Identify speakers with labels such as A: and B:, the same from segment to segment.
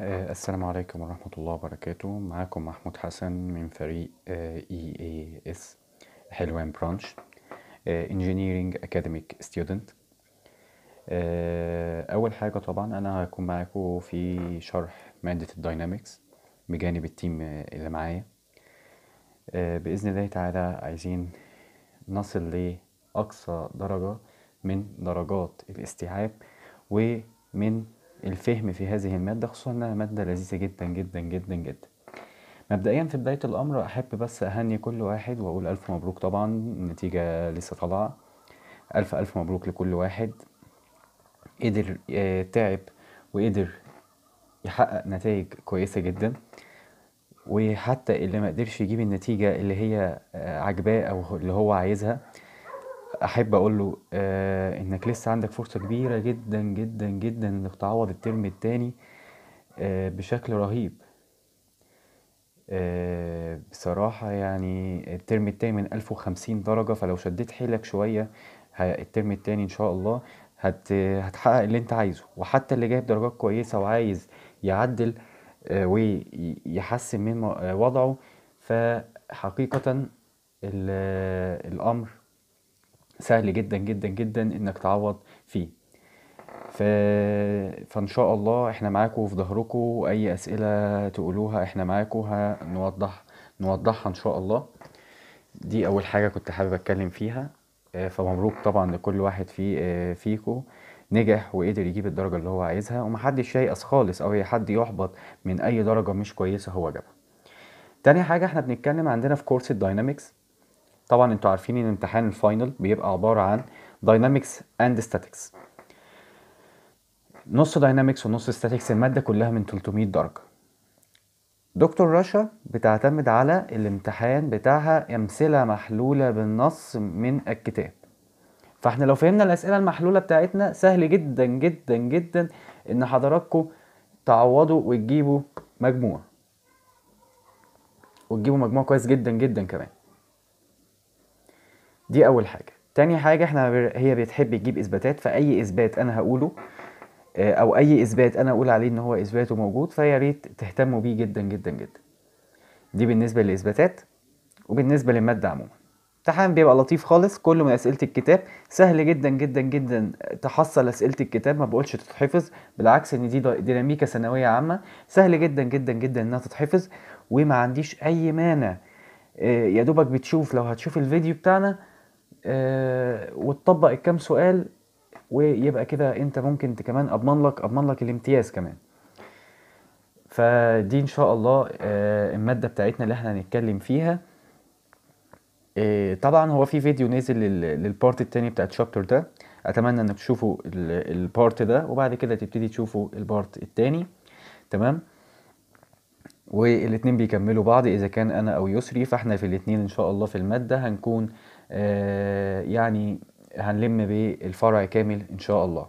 A: آه، السلام عليكم ورحمة الله وبركاته معاكم محمود حسن من فريق اي اي اس حلوان برانش انجينيرينج اكاديميك ستودنت اول حاجة طبعا انا هكون معاكم في شرح مادة الداينامكس بجانب التيم آه، اللي معايا آه، باذن الله تعالى عايزين نصل لأقصى درجة من درجات الاستيعاب ومن الفهم في هذه المادة خصوصا انها مادة لذيذة جدا جدا جدا جدا مبدئيا في بداية الامر احب بس اهني كل واحد واقول الف مبروك طبعا النتيجة لسه طالعة الف الف مبروك لكل واحد قدر آه، تعب وقدر يحقق نتائج كويسة جدا وحتى اللي ما قدرش يجيب النتيجة اللي هي آه، عجباه او اللي هو عايزها احب اقول له آه انك لسه عندك فرصه كبيره جدا جدا جدا انك تعوض الترم التاني آه بشكل رهيب آه بصراحة يعني الترم التاني من ألف وخمسين درجة فلو شديت حيلك شوية الترم التاني إن شاء الله هت هتحقق اللي أنت عايزه وحتى اللي جايب درجات كويسة وعايز يعدل آه ويحسن من آه، وضعه فحقيقة الأمر سهل جدا جدا جدا انك تعوض فيه ف... فان شاء الله احنا معاكم في ظهركم اي اسئله تقولوها احنا معاكم هنوضح نوضحها ان شاء الله دي اول حاجه كنت حابب اتكلم فيها آه، فمبروك طبعا لكل واحد في آه، فيكم نجح وقدر يجيب الدرجه اللي هو عايزها ومحدش ييأس خالص او اي حد يحبط من اي درجه مش كويسه هو جابها تاني حاجه احنا بنتكلم عندنا في كورس الداينامكس طبعا انتوا عارفين ان امتحان الفاينل بيبقى عباره عن داينامكس اند ستاتكس نص داينامكس ونص ستاتكس الماده كلها من 300 درجه دكتور رشا بتعتمد على الامتحان بتاعها امثله محلوله بالنص من الكتاب فاحنا لو فهمنا الاسئله المحلوله بتاعتنا سهل جدا جدا جدا ان حضراتكم تعوضوا وتجيبوا مجموع وتجيبوا مجموع كويس جدا جدا كمان دي اول حاجه تاني حاجه احنا هي بتحب تجيب اثباتات فاي اثبات انا هقوله آه، او اي اثبات انا اقول عليه ان هو اثباته موجود فيا ريت تهتموا بيه جدا جدا جدا دي بالنسبه للاثباتات وبالنسبه للماده عموما امتحان بيبقى لطيف خالص كله من اسئله الكتاب سهل جدا جدا جدا تحصل اسئله الكتاب ما بقولش تتحفظ بالعكس ان دي ديناميكا ثانويه عامه سهل جدا جدا جدا انها تتحفظ وما عنديش اي مانع آه، يا دوبك بتشوف لو هتشوف الفيديو بتاعنا آه، وتطبق الكام سؤال ويبقى كده انت ممكن كمان اضمن لك اضمن لك الامتياز كمان فدي ان شاء الله آه، المادة بتاعتنا اللي احنا هنتكلم فيها آه، طبعا هو في فيديو نازل للبارت التاني بتاع الشابتر ده اتمنى انك تشوفوا البارت ده وبعد كده تبتدي تشوفوا البارت التاني تمام والاتنين بيكملوا بعض اذا كان انا او يسري فاحنا في الاتنين ان شاء الله في المادة هنكون آه، يعني هنلم بالفرع كامل ان شاء الله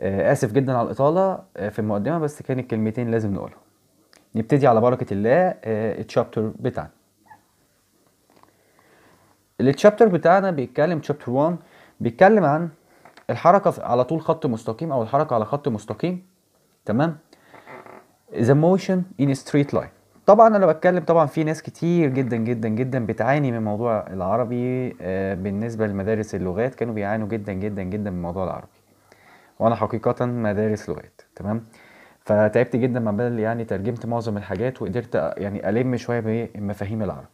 A: آه، اسف جدا على الاطاله آه، في المقدمه بس كانت كلمتين لازم نقولهم نبتدي على بركه الله التشابتر بتاعنا التشابتر بتاعنا بيتكلم تشابتر 1 بيتكلم عن الحركه على طول خط مستقيم او الحركه على خط مستقيم تمام the motion in a straight line طبعا انا بتكلم طبعا في ناس كتير جدا جدا جدا بتعاني من موضوع العربي آه، بالنسبه لمدارس اللغات كانوا بيعانوا جدا جدا جدا من موضوع العربي وانا حقيقه مدارس لغات تمام فتعبت جدا ما بدل يعني ترجمت معظم الحاجات وقدرت يعني الم شويه بمفاهيم العربي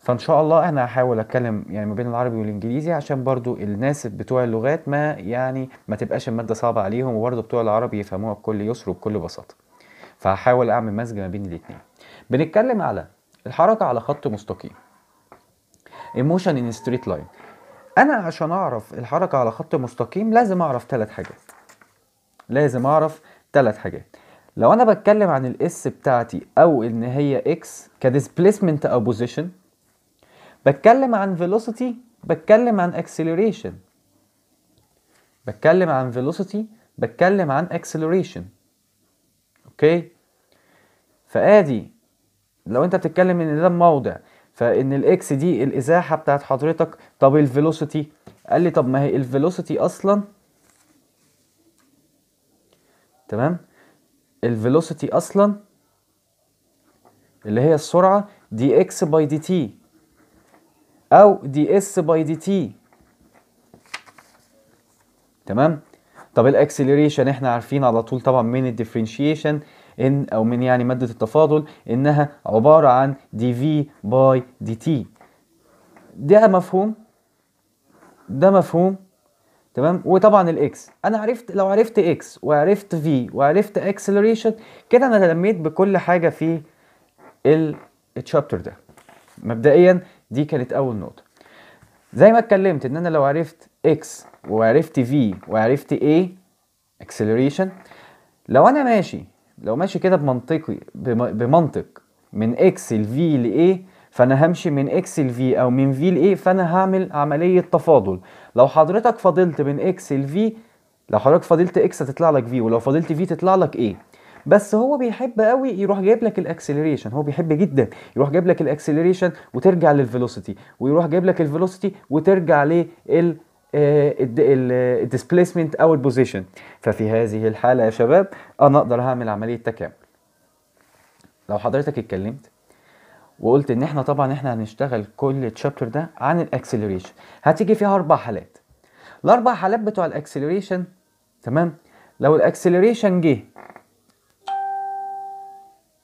A: فان شاء الله انا هحاول اتكلم يعني ما بين العربي والانجليزي عشان برضو الناس بتوع اللغات ما يعني ما تبقاش الماده صعبه عليهم وبرضو بتوع العربي يفهموها بكل يسر وبكل بساطه فهحاول اعمل مزج ما بين الاثنين بنتكلم على الحركة على خط مستقيم emotion in straight line انا عشان اعرف الحركة على خط مستقيم لازم اعرف ثلاث حاجات لازم اعرف ثلاث حاجات لو انا بتكلم عن الاس بتاعتي او ان هي اكس كديسبليسمنت او بوزيشن بتكلم عن فيلوسيتي بتكلم عن اكسلريشن بتكلم عن فيلوسيتي بتكلم عن اكسلريشن اوكي فادي لو انت بتتكلم ان ده موضع فان الاكس دي الازاحه بتاعت حضرتك طب الفيلوسيتي قال لي طب ما هي الفيلوسيتي اصلا تمام الفيلوسيتي اصلا اللي هي السرعه دي اكس باي دي تي او دي اس باي دي تي تمام طب الاكسلريشن احنا عارفين على طول طبعا من الديفرنشيشن ان او من يعني ماده التفاضل انها عباره عن دي في باي دي تي ده مفهوم ده مفهوم تمام وطبعا الاكس انا عرفت لو عرفت اكس وعرفت في وعرفت اكسلريشن كده انا تلميت بكل حاجه في التشابتر ده مبدئيا دي كانت اول نقطه زي ما اتكلمت ان انا لو عرفت اكس وعرفت في وعرفت ايه اكسلريشن لو انا ماشي لو ماشي كده بمنطقي بمنطق من اكس ل في ل a فانا همشي من اكس ل في او من في ل a فانا هعمل عمليه تفاضل لو حضرتك فاضلت من اكس ل في لو حضرتك فاضلت اكس هتطلع لك في ولو فاضلت في تطلع لك ايه بس هو بيحب قوي يروح جايب لك الاكسلريشن هو بيحب جدا يروح جايب لك الاكسلريشن وترجع للفيلوسيتي ويروح جايب لك الفيلوسيتي وترجع لل آه، الديسبليسمنت او البوزيشن ففي هذه الحاله يا شباب انا اقدر اعمل عمليه تكامل لو حضرتك اتكلمت وقلت ان احنا طبعا احنا هنشتغل كل تشابتر ده عن الاكسلريشن هتيجي فيها اربع حالات الاربع حالات بتوع الاكسلريشن تمام لو الاكسلريشن جه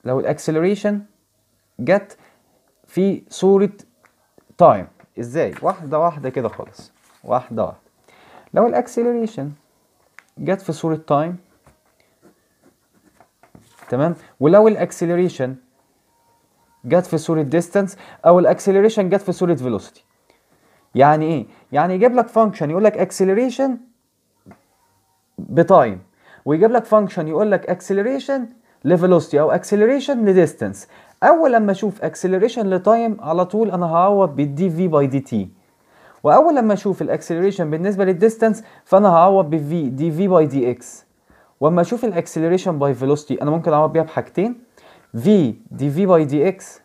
A: لو الاكسلريشن جت في صوره تايم ازاي واحده واحده كده خالص واحدة واحدة لو الاكسلريشن جت في صورة تايم تمام ولو الاكسلريشن جت في صورة ديستانس او الاكسلريشن جت في صورة فيلوسيتي يعني ايه يعني يجيب لك فانكشن يقول لك اكسلريشن بتايم ويجيب لك فانكشن يقول لك اكسلريشن لفيلوسيتي او اكسلريشن لديستانس اول لما اشوف اكسلريشن لتايم على طول انا هعوض بالدي في باي دي تي واول لما اشوف الاكسلريشن بالنسبه للديستانس فانا هعوض في دي في باي دي اكس واما اشوف الاكسلريشن باي فيلوسيتي انا ممكن اعوض بيها بحاجتين في دي في باي دي اكس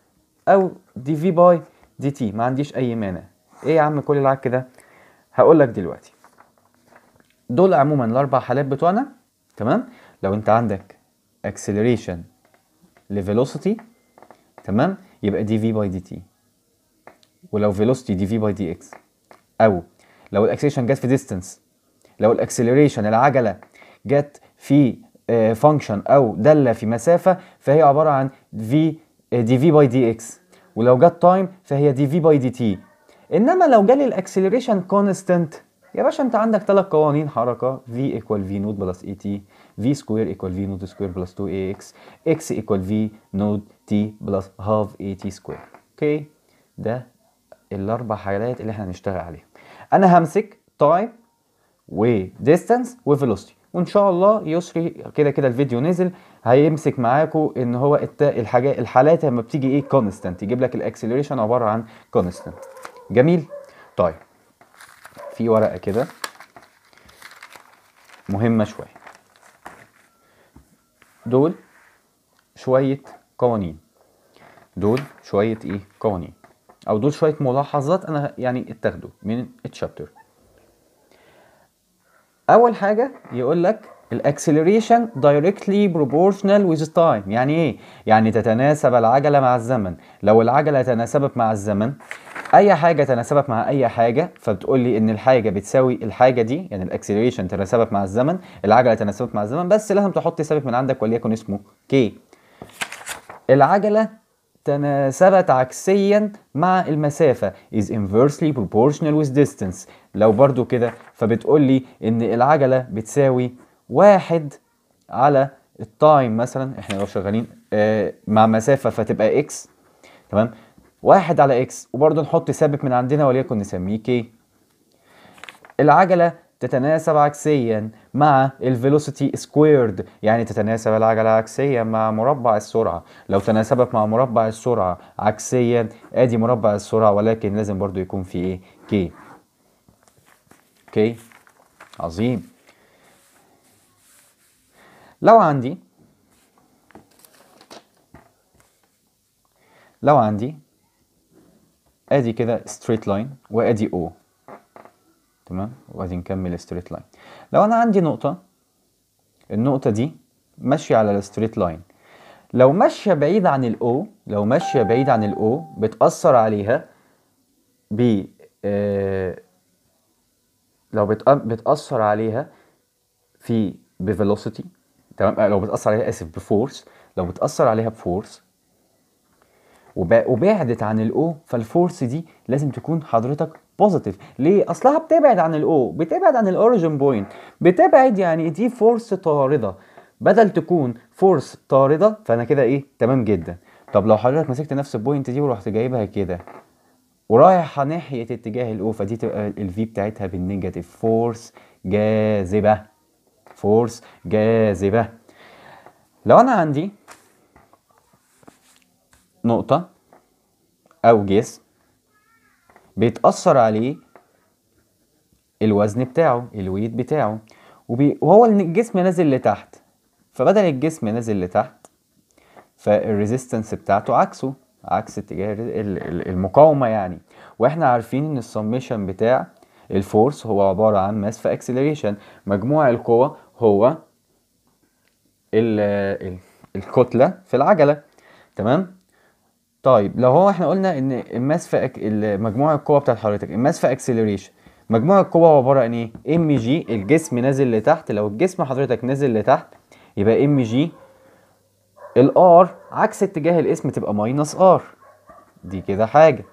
A: او دي في باي دي تي ما عنديش اي مانع ايه يا عم كل العك ده هقول لك دلوقتي دول عموما الاربع حالات بتوعنا تمام لو انت عندك اكسلريشن لفيلوسيتي تمام يبقى دي في باي دي تي ولو فيلوسيتي دي في باي دي اكس او لو الاكسلريشن جت في ديستنس لو الاكسلريشن العجله جت في فانكشن آه، او داله في مسافه فهي عباره عن في دي في باي دي اكس ولو جت تايم فهي دي في باي دي تي انما لو جالي الاكسلريشن كونستنت يا باشا انت عندك ثلاث قوانين حركه v ايكوال v نود بلس اي تي v سكوير ايكوال v نود سكوير بلس 2 اي اكس x ايكوال v نود t بلس هاف اي تي سكوير اوكي ده الاربع حاجات اللي احنا هنشتغل عليها انا همسك تايم وديستانس وفيلوستي وان شاء الله يسري كده كده الفيديو نزل هيمسك معاكم ان هو الت... الحاجات الحالات لما بتيجي ايه كونستانت يجيب لك الاكسلريشن عباره عن كونستانت جميل طيب في ورقه كده مهمه شويه دول شويه قوانين دول شويه ايه قوانين او دول شويه ملاحظات انا يعني اتاخدوا من التشابتر اول حاجه يقول لك الاكسلريشن دايركتلي بروبورشنال ويز تايم يعني ايه يعني تتناسب العجله مع الزمن لو العجله تناسبت مع الزمن اي حاجه تناسبت مع اي حاجه فبتقول لي ان الحاجه بتساوي الحاجه دي يعني الاكسلريشن تناسبت مع الزمن العجله تناسبت مع الزمن بس لازم تحط ثابت من عندك وليكن اسمه كي العجله تناسبت عكسيا مع المسافة is inversely proportional with distance لو برضو كده فبتقول لي ان العجلة بتساوي واحد على التايم مثلا احنا لو شغالين آه، مع مسافة فتبقى x تمام واحد على x وبرضو نحط ثابت من عندنا وليكن نسميه k العجلة تتناسب عكسيا مع الفيلوسيتي سكويرد يعني تتناسب العجلة عكسيا مع مربع السرعة لو تناسبت مع مربع السرعة عكسيا ادي مربع السرعة ولكن لازم برضو يكون في ايه كي اوكي عظيم لو عندي لو عندي ادي كده ستريت لاين وادي او تمام وادي نكمل ستريت لاين لو انا عندي نقطه النقطه دي ماشيه على الستريت لاين لو ماشيه بعيد عن الاو لو ماشيه بعيد عن الاو بتاثر عليها ب آه، لو بتاثر عليها في بفيلوسيتي تمام آه، لو بتاثر عليها اسف بفورس لو بتاثر عليها بفورس وبعدت عن الاو فالفورس دي لازم تكون حضرتك بوزيتيف ليه اصلها بتبعد عن الاو بتبعد عن الاوريجن بوينت بتبعد يعني دي فورس طارده بدل تكون فورس طارده فانا كده ايه تمام جدا طب لو حضرتك مسكت نفس البوينت دي ورحت جايبها كده ورايحه ناحيه اتجاه الاو فدي تبقى الفي بتاعتها بالنيجاتيف فورس جاذبه فورس جاذبه لو انا عندي نقطه او جسم بيتأثر عليه الوزن بتاعه الويت بتاعه وبي... وهو الجسم نازل لتحت فبدل الجسم نازل لتحت فالريزيستنس بتاعته عكسه عكس اتجاه المقاومه يعني واحنا عارفين ان السميشن بتاع الفورس هو عباره عن ماس في اكسلريشن مجموع القوى هو الكتله في العجله تمام طيب لو هو احنا قلنا ان الماس في أك... مجموع القوه بتاعت حضرتك الماس في اكسلريشن مجموع القوه هو عباره عن ايه ام جي الجسم نازل لتحت لو الجسم حضرتك نازل لتحت يبقى ام جي الار عكس اتجاه الاسم تبقى ماينس ار دي كده حاجه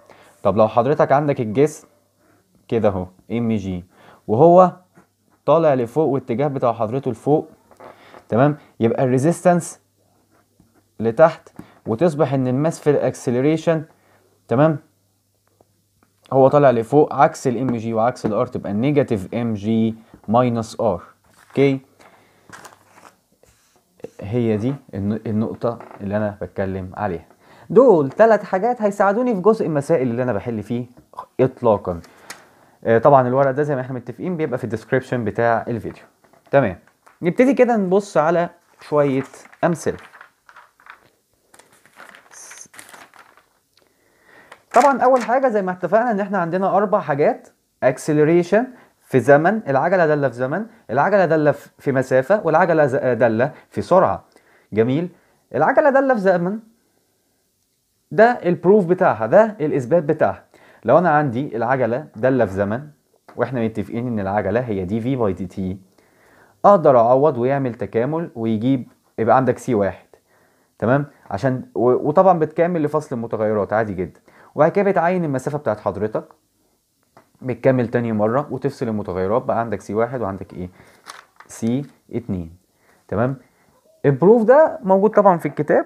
A: طب لو حضرتك عندك الجسم كده اهو ام جي وهو طالع لفوق والاتجاه بتاع حضرته لفوق تمام يبقى الريزيستنس لتحت وتصبح ان الماس في الاكسلريشن تمام هو طالع لفوق عكس الام جي وعكس الار تبقى نيجاتيف ام جي ماينس ار اوكي هي دي النقطة اللي أنا بتكلم عليها دول ثلاث حاجات هيساعدوني في جزء المسائل اللي أنا بحل فيه إطلاقا آه، طبعا الورق ده زي ما احنا متفقين بيبقى في الديسكريبشن بتاع الفيديو تمام نبتدي كده نبص على شوية أمثلة طبعا اول حاجه زي ما اتفقنا ان احنا عندنا اربع حاجات اكسلريشن في زمن العجله داله في زمن العجله داله في مسافه والعجله داله في سرعه جميل العجله داله في زمن ده البروف بتاعها ده الاثبات بتاعها لو انا عندي العجله داله في زمن واحنا متفقين ان العجله هي دي في باي دي تي اقدر اعوض ويعمل تكامل ويجيب يبقى عندك سي واحد تمام عشان وطبعا بتكامل لفصل المتغيرات عادي جدا وبعد كده بتعين المسافه بتاعت حضرتك بتكمل تاني مره وتفصل المتغيرات بقى عندك سي واحد وعندك ايه سي اتنين تمام البروف ده موجود طبعا في الكتاب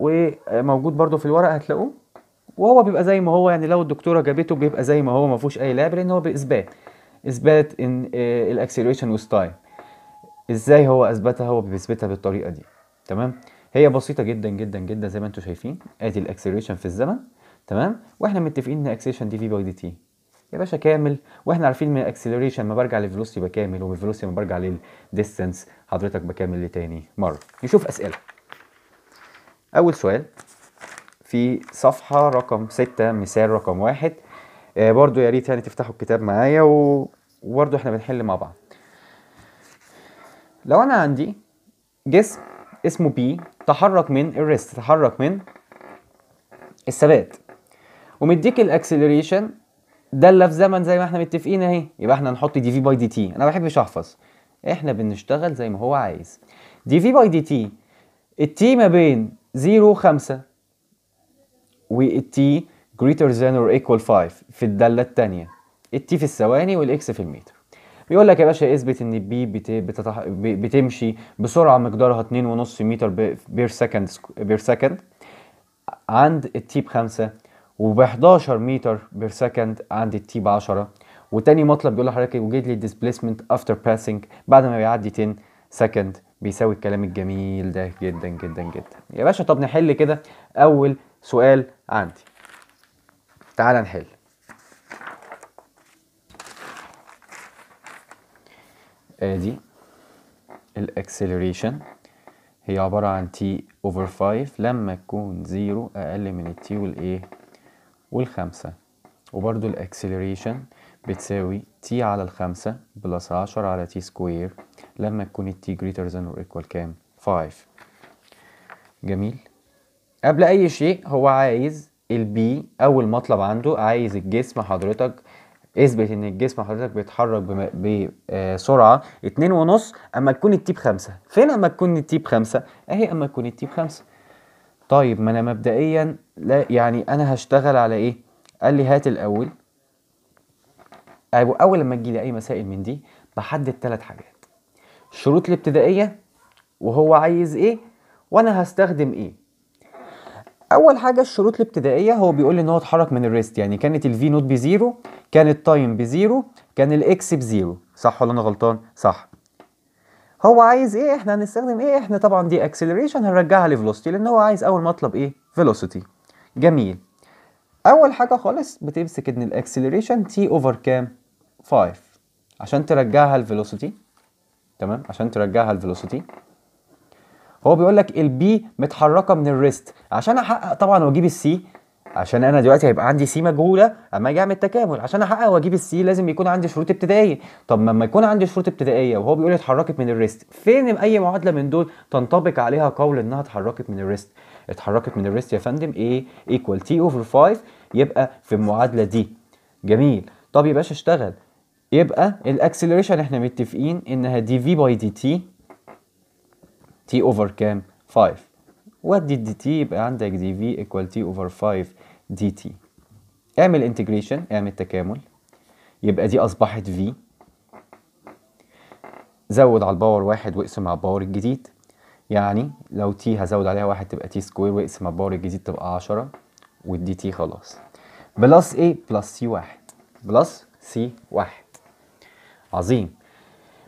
A: وموجود برده في الورق هتلاقوه وهو بيبقى زي ما هو يعني لو الدكتوره جابته بيبقى زي ما هو ما فيهوش اي لعب لان هو باثبات اثبات ان آه، الاكسلريشن ويز تايم ازاي هو اثبتها هو بيثبتها بالطريقه دي تمام هي بسيطه جدا جدا جدا زي ما انتم شايفين ادي الاكسلريشن في الزمن تمام واحنا متفقين ان الاكسلريشن دي في باي دي تي يا باشا كامل واحنا عارفين من الاكسلريشن ما برجع للفيلوسيتي بكامل ومن الفيلوسيتي ما برجع للديستنس حضرتك بكامل لتاني مره نشوف اسئله اول سؤال في صفحه رقم 6 مثال رقم واحد آه برضو يا ريت يعني تفتحوا الكتاب معايا و... وبرضو احنا بنحل مع بعض لو انا عندي جسم اسمه بي تحرك من الريست تحرك من الثبات ومديك الاكسلريشن داله في زمن زي ما احنا متفقين اهي يبقى احنا نحط دي في باي دي تي انا ما بحبش احفظ احنا بنشتغل زي ما هو عايز دي في باي دي تي التي ما بين 0 و 5 والتي greater than or equal 5 في الداله الثانيه التي في الثواني والاكس في المتر بيقول لك يا باشا اثبت ان البي بتتح... بتمشي بسرعه مقدارها 2.5 متر بير سكند بير سكند عند التي ب 5 وب 11 متر بير سكند عند التي ب 10 وتاني مطلب بيقول لحضرتك وجد لي ديسبيسمنت افتر باسنج بعد ما بيعدي 10 سكند بيساوي الكلام الجميل ده جدا جدا جدا يا باشا طب نحل كده اول سؤال عندي تعال نحل ادي الاكسلريشن هي عبارة عن تي اوفر 5 لما تكون زيرو اقل من التي والايه والخمسة وبرضو الاكسلريشن بتساوي t على الخمسة بلس عشر على t سكوير لما تكون ال t greater than or equal كام؟ 5 جميل قبل أي شيء هو عايز البي أول مطلب عنده عايز الجسم حضرتك اثبت ان الجسم حضرتك بيتحرك بسرعه آه، اتنين ونص اما تكون التي بخمسه فين اما تكون التي بخمسه اهي اما تكون التي بخمسه طيب ما انا مبدئيا لا يعني انا هشتغل على ايه قال لي هات الاول اول لما تجي لي اي مسائل من دي بحدد ثلاث حاجات الشروط الابتدائيه وهو عايز ايه وانا هستخدم ايه اول حاجه الشروط الابتدائيه هو بيقول لي ان هو اتحرك من الريست يعني كانت الفي نوت بزيرو كان التايم بزيرو كان الاكس بزيرو صح ولا انا غلطان صح هو عايز ايه احنا هنستخدم ايه احنا طبعا دي اكسلريشن هنرجعها لفيلوسيتي لان هو عايز اول مطلب ايه فيلوسيتي جميل اول حاجه خالص بتمسك ان الاكسلريشن تي اوفر كام 5 عشان ترجعها لفيلوسيتي تمام عشان ترجعها لفيلوسيتي هو بيقول لك البي متحركه من الريست عشان احقق طبعا واجيب السي عشان انا دلوقتي هيبقى عندي سي مجهوله اما اجي اعمل تكامل عشان احقق واجيب السي لازم يكون عندي شروط ابتدائيه طب ما يكون عندي شروط ابتدائيه وهو بيقول اتحركت من الريست فين اي معادله من دول تنطبق عليها قول انها اتحركت من الريست اتحركت من الريست يا فندم ايه ايكوال تي اوفر 5 يبقى في المعادله دي جميل طب يا باشا اشتغل يبقى الاكسلريشن احنا متفقين انها دي في باي دي تي تي اوفر كام 5 ودي الدي تي يبقى عندك دي في ايكوال تي اوفر 5 دي تي اعمل انتجريشن اعمل تكامل يبقى دي اصبحت في زود على الباور واحد واقسم على الباور الجديد يعني لو تي هزود عليها واحد تبقى تي سكوير واقسم على الباور الجديد تبقى 10 والدي تي خلاص بلس ايه بلس سي واحد بلس سي واحد عظيم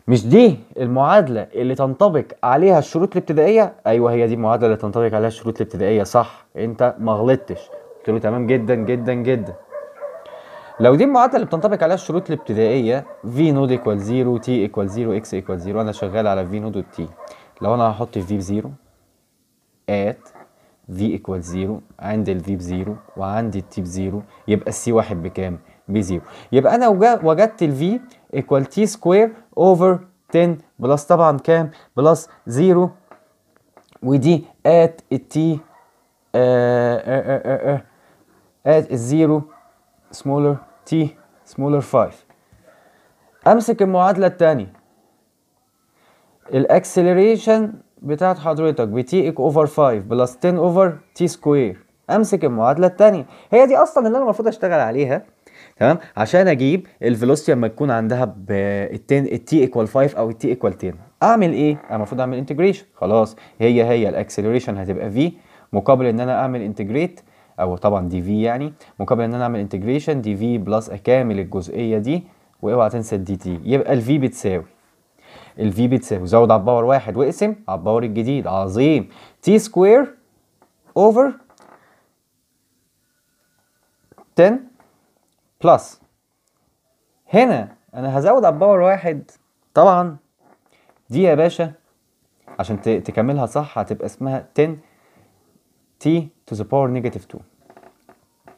A: مش دي المعادلة اللي تنطبق عليها الشروط الابتدائية؟ أيوه هي دي المعادلة اللي تنطبق عليها الشروط الابتدائية صح أنت ما غلطتش قلت له تمام جدا جدا جدا لو دي المعادله اللي بتنطبق عليها الشروط الابتدائيه في نود ايكوال 0 تي ايكوال 0 اكس ايكوال 0 انا شغال على في نود تي لو انا هحط في ب 0 ات v ايكوال 0 عند ال v ب 0 وعندي التي ب 0 يبقى السي واحد بكام؟ ب 0 يبقى انا وجدت ال v ايكوال تي سكوير اوفر 10 بلس طبعا كام؟ بلس 0 ودي ات التي آه، آه، آه، at الزيرو smaller t smaller 5 امسك المعادله الثانيه الاكسلريشن بتاعت حضرتك ب t اوفر 5 بلس 10 اوفر t سكوير امسك المعادله الثانيه هي دي اصلا اللي انا المفروض اشتغل عليها تمام عشان اجيب الفيلوسيتي لما تكون عندها ب 10 التي ايكوال 5 او t equal 10 اعمل ايه انا المفروض اعمل انتجريشن خلاص هي هي الاكسلريشن هتبقى في مقابل ان انا اعمل انتجريت او طبعا دي في يعني مقابل ان انا اعمل انتجريشن دي في بلس اكامل الجزئيه دي واوعى تنسى الدي تي يبقى الفي بتساوي الفي بتساوي زود على الباور واحد واقسم على الباور الجديد عظيم تي سكوير اوفر 10 بلس هنا انا هزود على الباور واحد طبعا دي يا باشا عشان تكملها صح هتبقى اسمها 10 تي to the باور نيجاتيف 2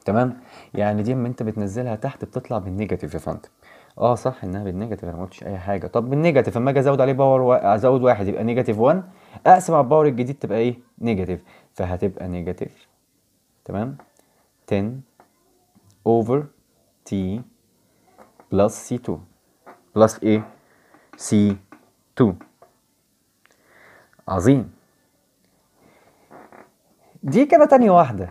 A: تمام يعني دي اما انت بتنزلها تحت بتطلع بالنيجاتيف يا فندم اه صح انها بالنيجاتيف انا ما قلتش اي حاجه طب بالنيجاتيف اما اجي ازود عليه باور و... ازود واحد يبقى نيجاتيف 1 اقسم على الباور الجديد تبقى ايه نيجاتيف فهتبقى نيجاتيف تمام 10 اوفر تي بلس سي 2 بلس ايه سي 2 عظيم دي كده تانية واحدة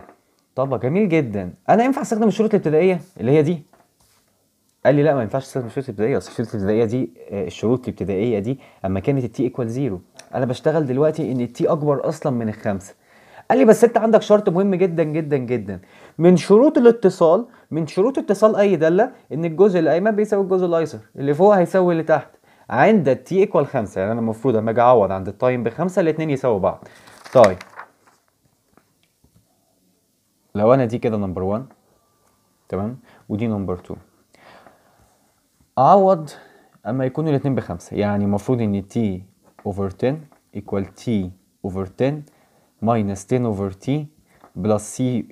A: طب جميل جدا انا ينفع استخدم الشروط الابتدائية اللي هي دي قال لي لا ما ينفعش تستخدم الشروط الابتدائيه اصل الشروط الابتدائيه دي آه، الشروط الابتدائيه دي اما كانت التي ايكوال زيرو انا بشتغل دلوقتي ان التي اكبر اصلا من الخمسه قال لي بس انت عندك شرط مهم جدا جدا جدا من شروط الاتصال من شروط اتصال اي داله ان الجزء الايمن بيساوي الجزء الايسر اللي فوق هيساوي اللي تحت عند التي ايكوال 5 يعني انا المفروض اما اجي اعوض عند التايم بخمسه الاثنين يساووا بعض طيب لو انا دي كده نمبر 1 تمام ودي نمبر 2 اعوض اما يكونوا الاثنين بخمسة يعني المفروض ان t over 10 ايكوال t over 10 ماينس 10 over t بلس سي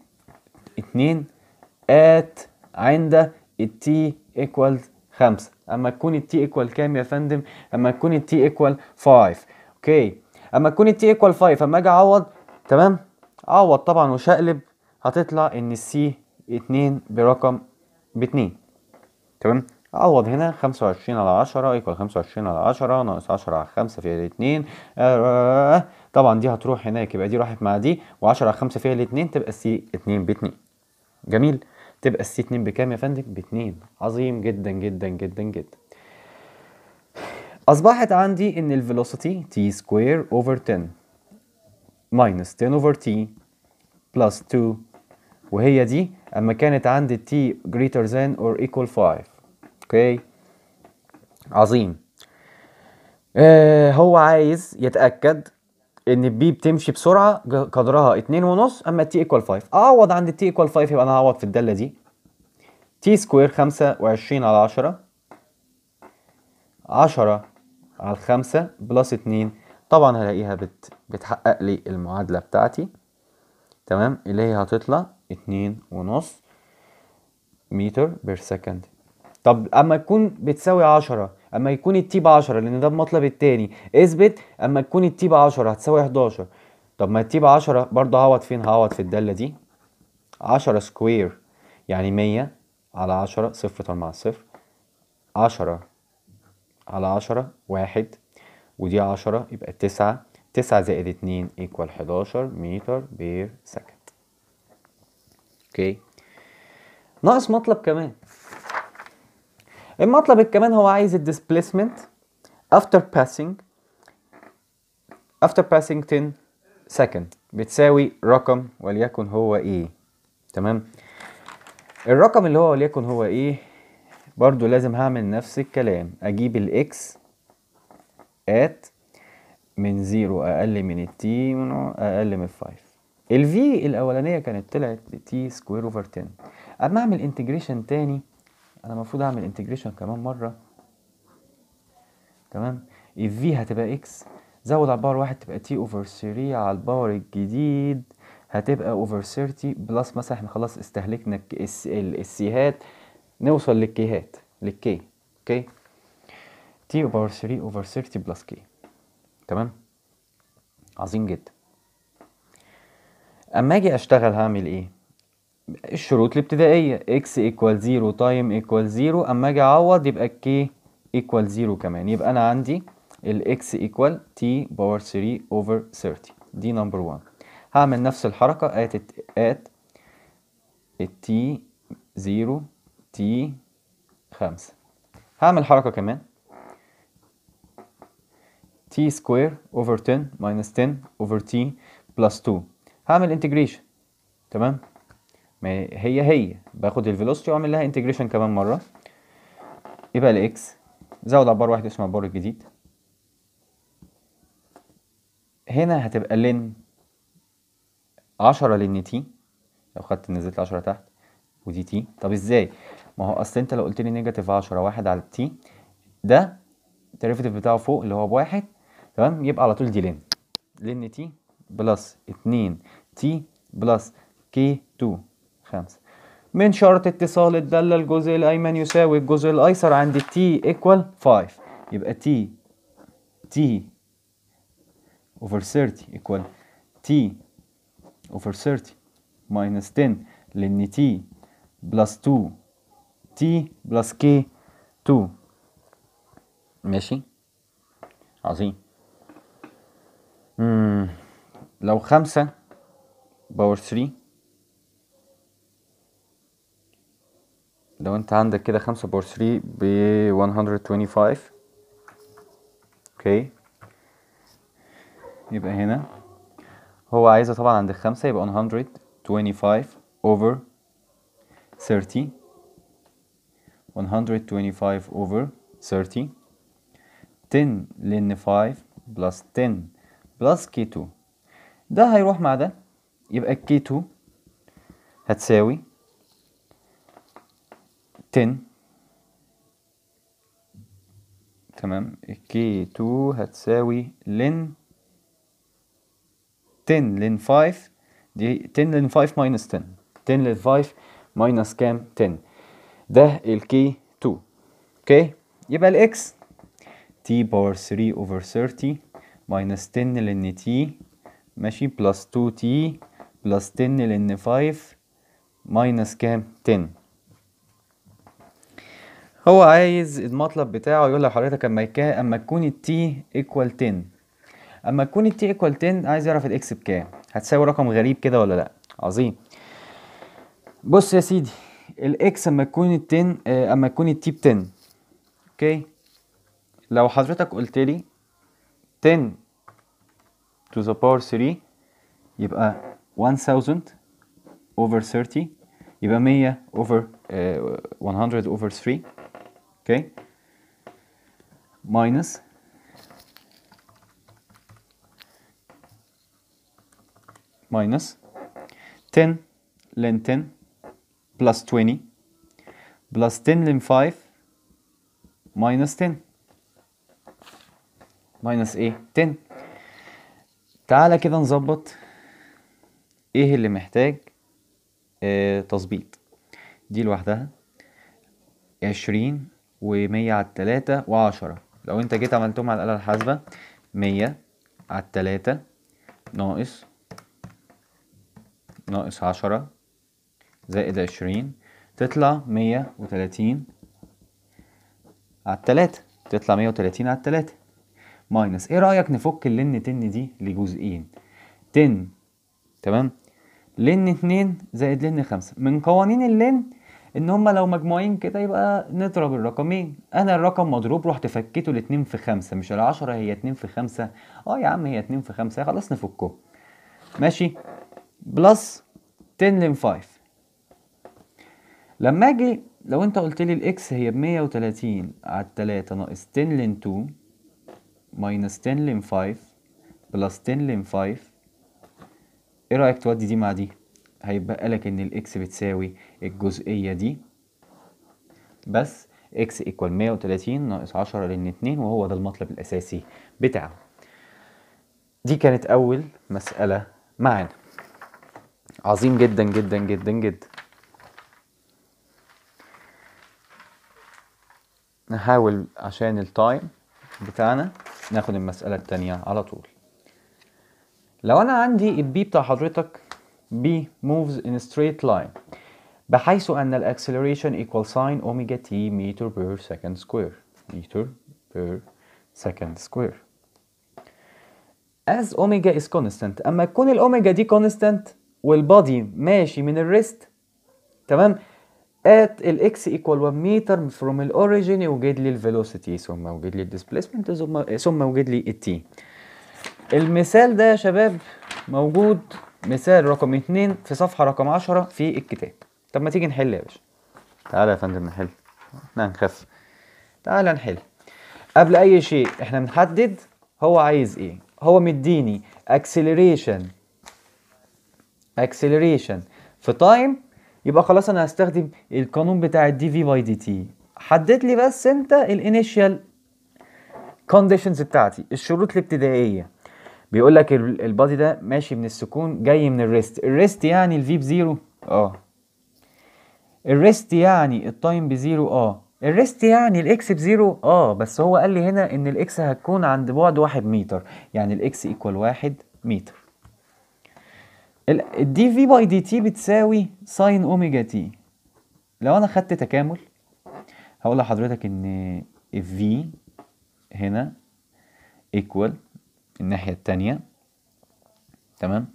A: 2 ات عند t ايكوال 5 اما تكون t ايكوال كام يا فندم اما تكون t ايكوال 5 اوكي اما تكون t ايكوال 5 اما اجي اعوض تمام اعوض طبعا وشقلب هتطلع ان السي 2 برقم ب 2 تمام اعوض هنا 25 على 10 ايكوال 25 على 10 ناقص 10 على 5 فيها 2 آه طبعا دي هتروح هناك يبقى دي راحت مع دي و10 على 5 فيها 2 تبقى السي 2 ب 2 جميل تبقى السي 2 بكام يا فندم ب 2 عظيم جدا جدا جدا جدا اصبحت عندي ان الفيلوسيتي تي سكوير اوفر 10 ماينس 10 اوفر t بلس 2 وهي دي اما كانت عند t greater than or equal 5 اوكي okay. عظيم آه هو عايز يتاكد ان b بتمشي بسرعه قدرها 2.5 اما t equal 5 اعوض عند t equal 5 يبقى انا هعوض في الداله دي t سكوير 25 على 10 10 على 5 بلس 2 طبعا هلاقيها بت... بتحقق لي المعادله بتاعتي تمام اللي هي هتطلع اتنين ونص متر بير سكند طب اما تكون بتساوي 10 اما يكون التي ب 10 لان ده المطلب التاني اثبت اما تكون التي ب 10 هتساوي 11 طب ما التي ب 10 برضه هقعد فين هقعد في الداله دي 10 سكوير يعني 100 على 10 صفر طبعا مع صفر 10 على 10 واحد ودي 10 يبقى 9 9 زائد 2 ايكوال 11 متر بير سكند اوكي ناقص مطلب كمان المطلب كمان هو عايز الديسبليسمنت افتر باسنج after passing 10 second بتساوي رقم وليكن هو ايه تمام الرقم اللي هو وليكن هو ايه برضو لازم هعمل نفس الكلام اجيب الاكس ات من زيرو اقل من التي منه اقل من 5 الفي الاولانيه كانت طلعت تي سكوير اوفر 10 اما اعمل انتجريشن تاني انا المفروض اعمل انتجريشن كمان مره تمام الفي هتبقى اكس زود على الباور واحد تبقى تي اوفر 3 على الباور الجديد هتبقى اوفر 30 بلس مثلا احنا خلاص استهلكنا هات نوصل للكيهات للكي اوكي تي اوفر 3 اوفر 30 بلس كي تمام عظيم جدا اما اجي اشتغل هعمل ايه الشروط الابتدائيه اكس ايكوال 0 تايم ايكوال 0 اما اجي اعوض يبقى كي ايكوال 0 كمان يبقى انا عندي الاكس ايكوال تي باور 3 اوفر 30 دي نمبر 1 هعمل نفس الحركه ات ات التي 0 تي 5 هعمل حركه كمان تي سكوير اوفر 10 minus 10 اوفر تي بلس 2 هعمل انتجريشن تمام ما هي هي باخد الفيلوسيتي واعمل لها انتجريشن كمان مره يبقى الاكس زود عبار واحد اسمه عبار الجديد هنا هتبقى لن 10 لن تي لو خدت نزلت 10 تحت ودي تي طب ازاي ما هو اصل انت لو قلت لي نيجاتيف 10 واحد على تي ده الديريفيتيف بتاعه فوق اللي هو بواحد تمام يبقى على طول دي لن لن تي بلس 2 تي بلس كي 2 5 من شرط اتصال الدالة الجزء الأيمن يساوي الجزء الأيسر عند تي ايكوال 5 يبقى تي تي over 30 equal t over 30 minus 10 لأن t plus 2 t plus k 2 ماشي عظيم مم. لو خمسة باور ثري لو انت عندك كده خمسة باور ثري ب 125 اوكي يبقى هنا هو عايزها طبعا عند الخمسة يبقى 125 over 30 125 over 30 10 لان 5 plus 10 plus k2 ده هيروح مع ده يبقى K2 هتساوي 10 تمام K2 هتساوي لن 10 لن 5 دي 10 لن 5 ماينس 10 10 لن 5 ماينس كام 10 ده الكي 2 اوكي يبقى الاكس تي باور 3 اوفر 30 ماينس 10 لان تي ماشي بلس 2 t بلس 10 لان 5 ماينس كام 10 هو عايز المطلب بتاعه يقول لحضرتك اما اما تكون التي ايكوال 10 اما تكون التي ايكوال 10 عايز يعرف الاكس بكام هتساوي رقم غريب كده ولا لا عظيم بص يا سيدي الاكس اما تكون ال 10 آه، اما تكون التي ب 10 اوكي لو حضرتك قلت لي 10 to the power 3 يبقى uh, 1000 over 30 يبقى 100 over uh, 100 over 3 okay minus minus 10 ln 10 plus 20 plus 10 ln 5 minus 10 minus a 10 تعالى كده نظبط ايه اللي محتاج آه تظبيط دي لوحدها عشرين ومية على التلاتة وعشرة لو انت جيت عملتهم على الآلة الحاسبة مية على التلاتة ناقص ناقص عشرة زائد عشرين تطلع مية وتلاتين على التلاتة تطلع مية وتلاتين على التلاتة ماينس ايه رايك نفك اللن تن دي لجزئين تن تمام لن 2 زائد لن 5 من قوانين اللن ان هما لو مجموعين كده يبقى نضرب الرقمين انا الرقم مضروب رحت فكيته ل 2 في 5 مش ال 10 هي 2 في 5 اه يا عم هي 2 في 5 خلاص نفكه ماشي بلس 10 لن 5 لما اجي لو انت قلت لي الاكس هي ب 130 على 3 ناقص 10 لن 2 ماينس 10 لين 5 بلس 10 لين 5 ايه رأيك تودي دي مع دي هيبقى لك ان الاكس بتساوي الجزئية دي بس اكس ايكوال 130 ناقص 10 لين 2 وهو ده المطلب الاساسي بتاعه دي كانت اول مسألة معانا عظيم جدا جدا جدا جدا نحاول عشان التايم بتاعنا ناخد المسألة التانية على طول لو أنا عندي البي بتاع حضرتك B moves in a straight line بحيث أن الأكسلريشن equal sine أوميجا t متر per second square متر per second square as omega is constant أما تكون الأوميجا دي constant والبادي ماشي من الريست تمام at الاكس ايكوال 1 متر from الاوريجين يوجد لي الفيلوسيتي ثم يوجد لي الديسبيسمنت ثم ثم يوجد لي التي المثال ده يا شباب موجود مثال رقم 2 في صفحه رقم 10 في الكتاب طب ما تيجي نحل يا باشا تعالى يا فندم نحل احنا هنخف تعالى نحل قبل اي شيء احنا بنحدد هو عايز ايه هو مديني اكسلريشن اكسلريشن في تايم يبقى خلاص انا هستخدم القانون بتاع الدي في باي دي تي حدد لي بس انت الانيشال كونديشنز بتاعتي الشروط الابتدائيه بيقول لك البادي ده ماشي من السكون جاي من الريست الريست يعني الفي بزيرو اه الريست يعني التايم بزيرو اه الريست يعني الاكس بزيرو اه بس هو قال لي هنا ان الاكس هتكون عند بعد واحد متر يعني الاكس ايكوال واحد متر الدي في باي دي تي بتساوي ساين اوميجا تي لو انا خدت تكامل هقول لحضرتك ان في هنا ايكوال الناحية التانية تمام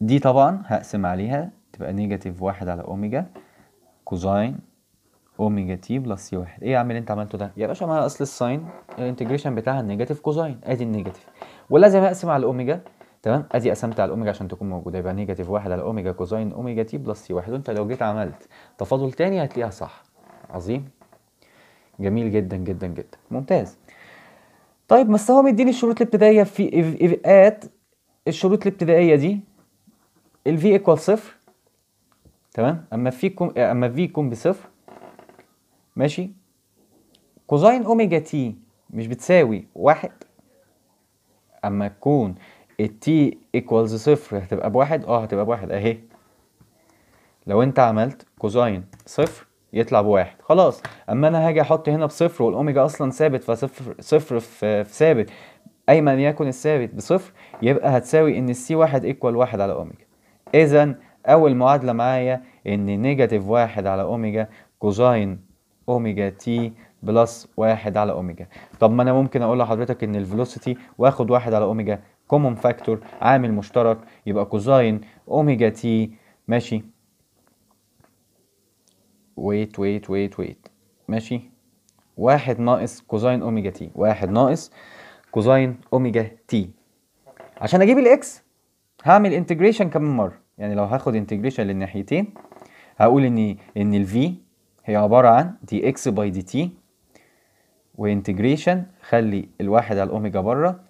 A: دي طبعا هقسم عليها تبقى نيجاتيف واحد على اوميجا كوزاين اوميجا تي بلس سي واحد ايه يا عم اللي انت عملته ده يا باشا ما اصل الساين الانتجريشن بتاعها النيجاتيف كوزاين ادي النيجاتيف ولازم اقسم على الاوميجا تمام ادي قسمت على الاوميجا عشان تكون موجوده يبقى نيجاتيف 1 على اوميجا كوزاين اوميجا تي بلس سي 1 وانت لو جيت عملت تفاضل تاني هتلاقيها صح عظيم جميل جدا جدا جدا ممتاز طيب بس هو مديني الشروط الابتدائيه في ات الشروط الابتدائيه دي الفي ايكوال صفر تمام اما في كوم اما في يكون بصفر ماشي كوزاين اوميجا تي مش بتساوي واحد اما تكون التي ايكوالز صفر هتبقى بواحد اه هتبقى بواحد اهي لو انت عملت كوزاين صفر يطلع بواحد خلاص اما انا هاجي احط هنا بصفر والاوميجا اصلا ثابت فصفر صفر في, في ثابت ما يكن الثابت بصفر يبقى هتساوي ان السي واحد ايكوال واحد على اوميجا اذا اول معادله معايا ان نيجاتيف واحد على اوميجا كوزاين اوميجا تي بلس واحد على اوميجا طب ما انا ممكن اقول لحضرتك ان الفيلوسيتي واخد واحد على اوميجا كومون فاكتور عامل مشترك يبقى كوزاين اوميجا تي ماشي ويت ويت ويت ويت ماشي واحد ناقص كوزاين اوميجا تي واحد ناقص كوزاين اوميجا تي عشان اجيب الاكس هعمل انتجريشن كمان مره يعني لو هاخد انتجريشن للناحيتين هقول ان ان الفي هي عباره عن دي اكس باي دي تي وانتجريشن خلي الواحد على الاوميجا بره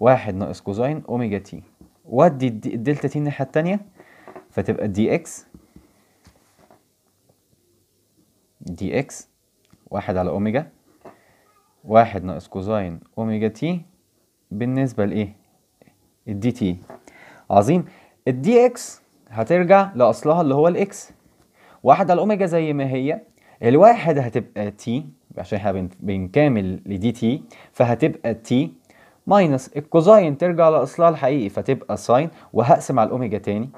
A: واحد ناقص كوزين اوميجا تي ودي الدلتا تي الناحية التانية فتبقى دي اكس دي اكس واحد على اوميجا واحد ناقص كوزين اوميجا تي بالنسبة لايه؟ الدي تي عظيم الدي اكس هترجع لاصلها اللي هو الاكس واحد على أوميجا زي ما هي الواحد هتبقى تي عشان احنا بنكامل لدي تي فهتبقى تي ماينس الكوزاين ترجع لاصلها الحقيقي فتبقى ساين وهقسم على الاوميجا تاني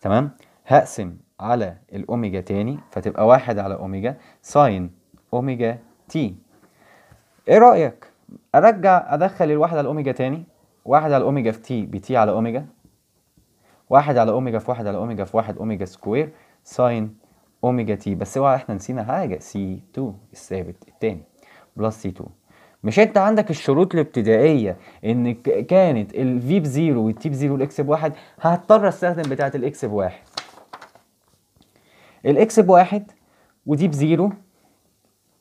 A: تمام هقسم على الاوميجا تاني فتبقى واحد على اوميجا ساين اوميجا تي ايه رايك ارجع ادخل الواحد على الاوميجا تاني واحد على الاوميجا في تي بتي على اوميجا واحد على اوميجا في واحد على اوميجا في واحد اوميجا سكوير ساين اوميجا تي بس اوعى احنا نسينا حاجه سي 2 الثابت التاني بلس سي 2 مش انت عندك الشروط الابتدائيه ان كانت الفي بزيرو والتي بزيرو والاكس بواحد هضطر استخدم بتاعه الاكس بواحد الاكس بواحد ودي بزيرو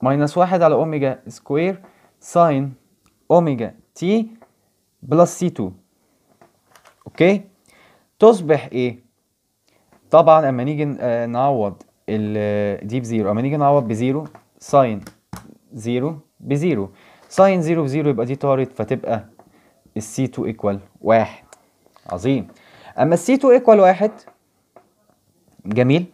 A: ماينس واحد على اوميجا سكوير ساين اوميجا تي بلس سي 2 اوكي تصبح ايه طبعا اما نيجي آه، نعوض الدي آه، بزيرو اما نيجي نعوض بزيرو ساين زيرو بزيرو ساين 0 بزيرو يبقى دي طارت فتبقى السي 2 ايكوال 1 عظيم اما السي 2 ايكوال 1 جميل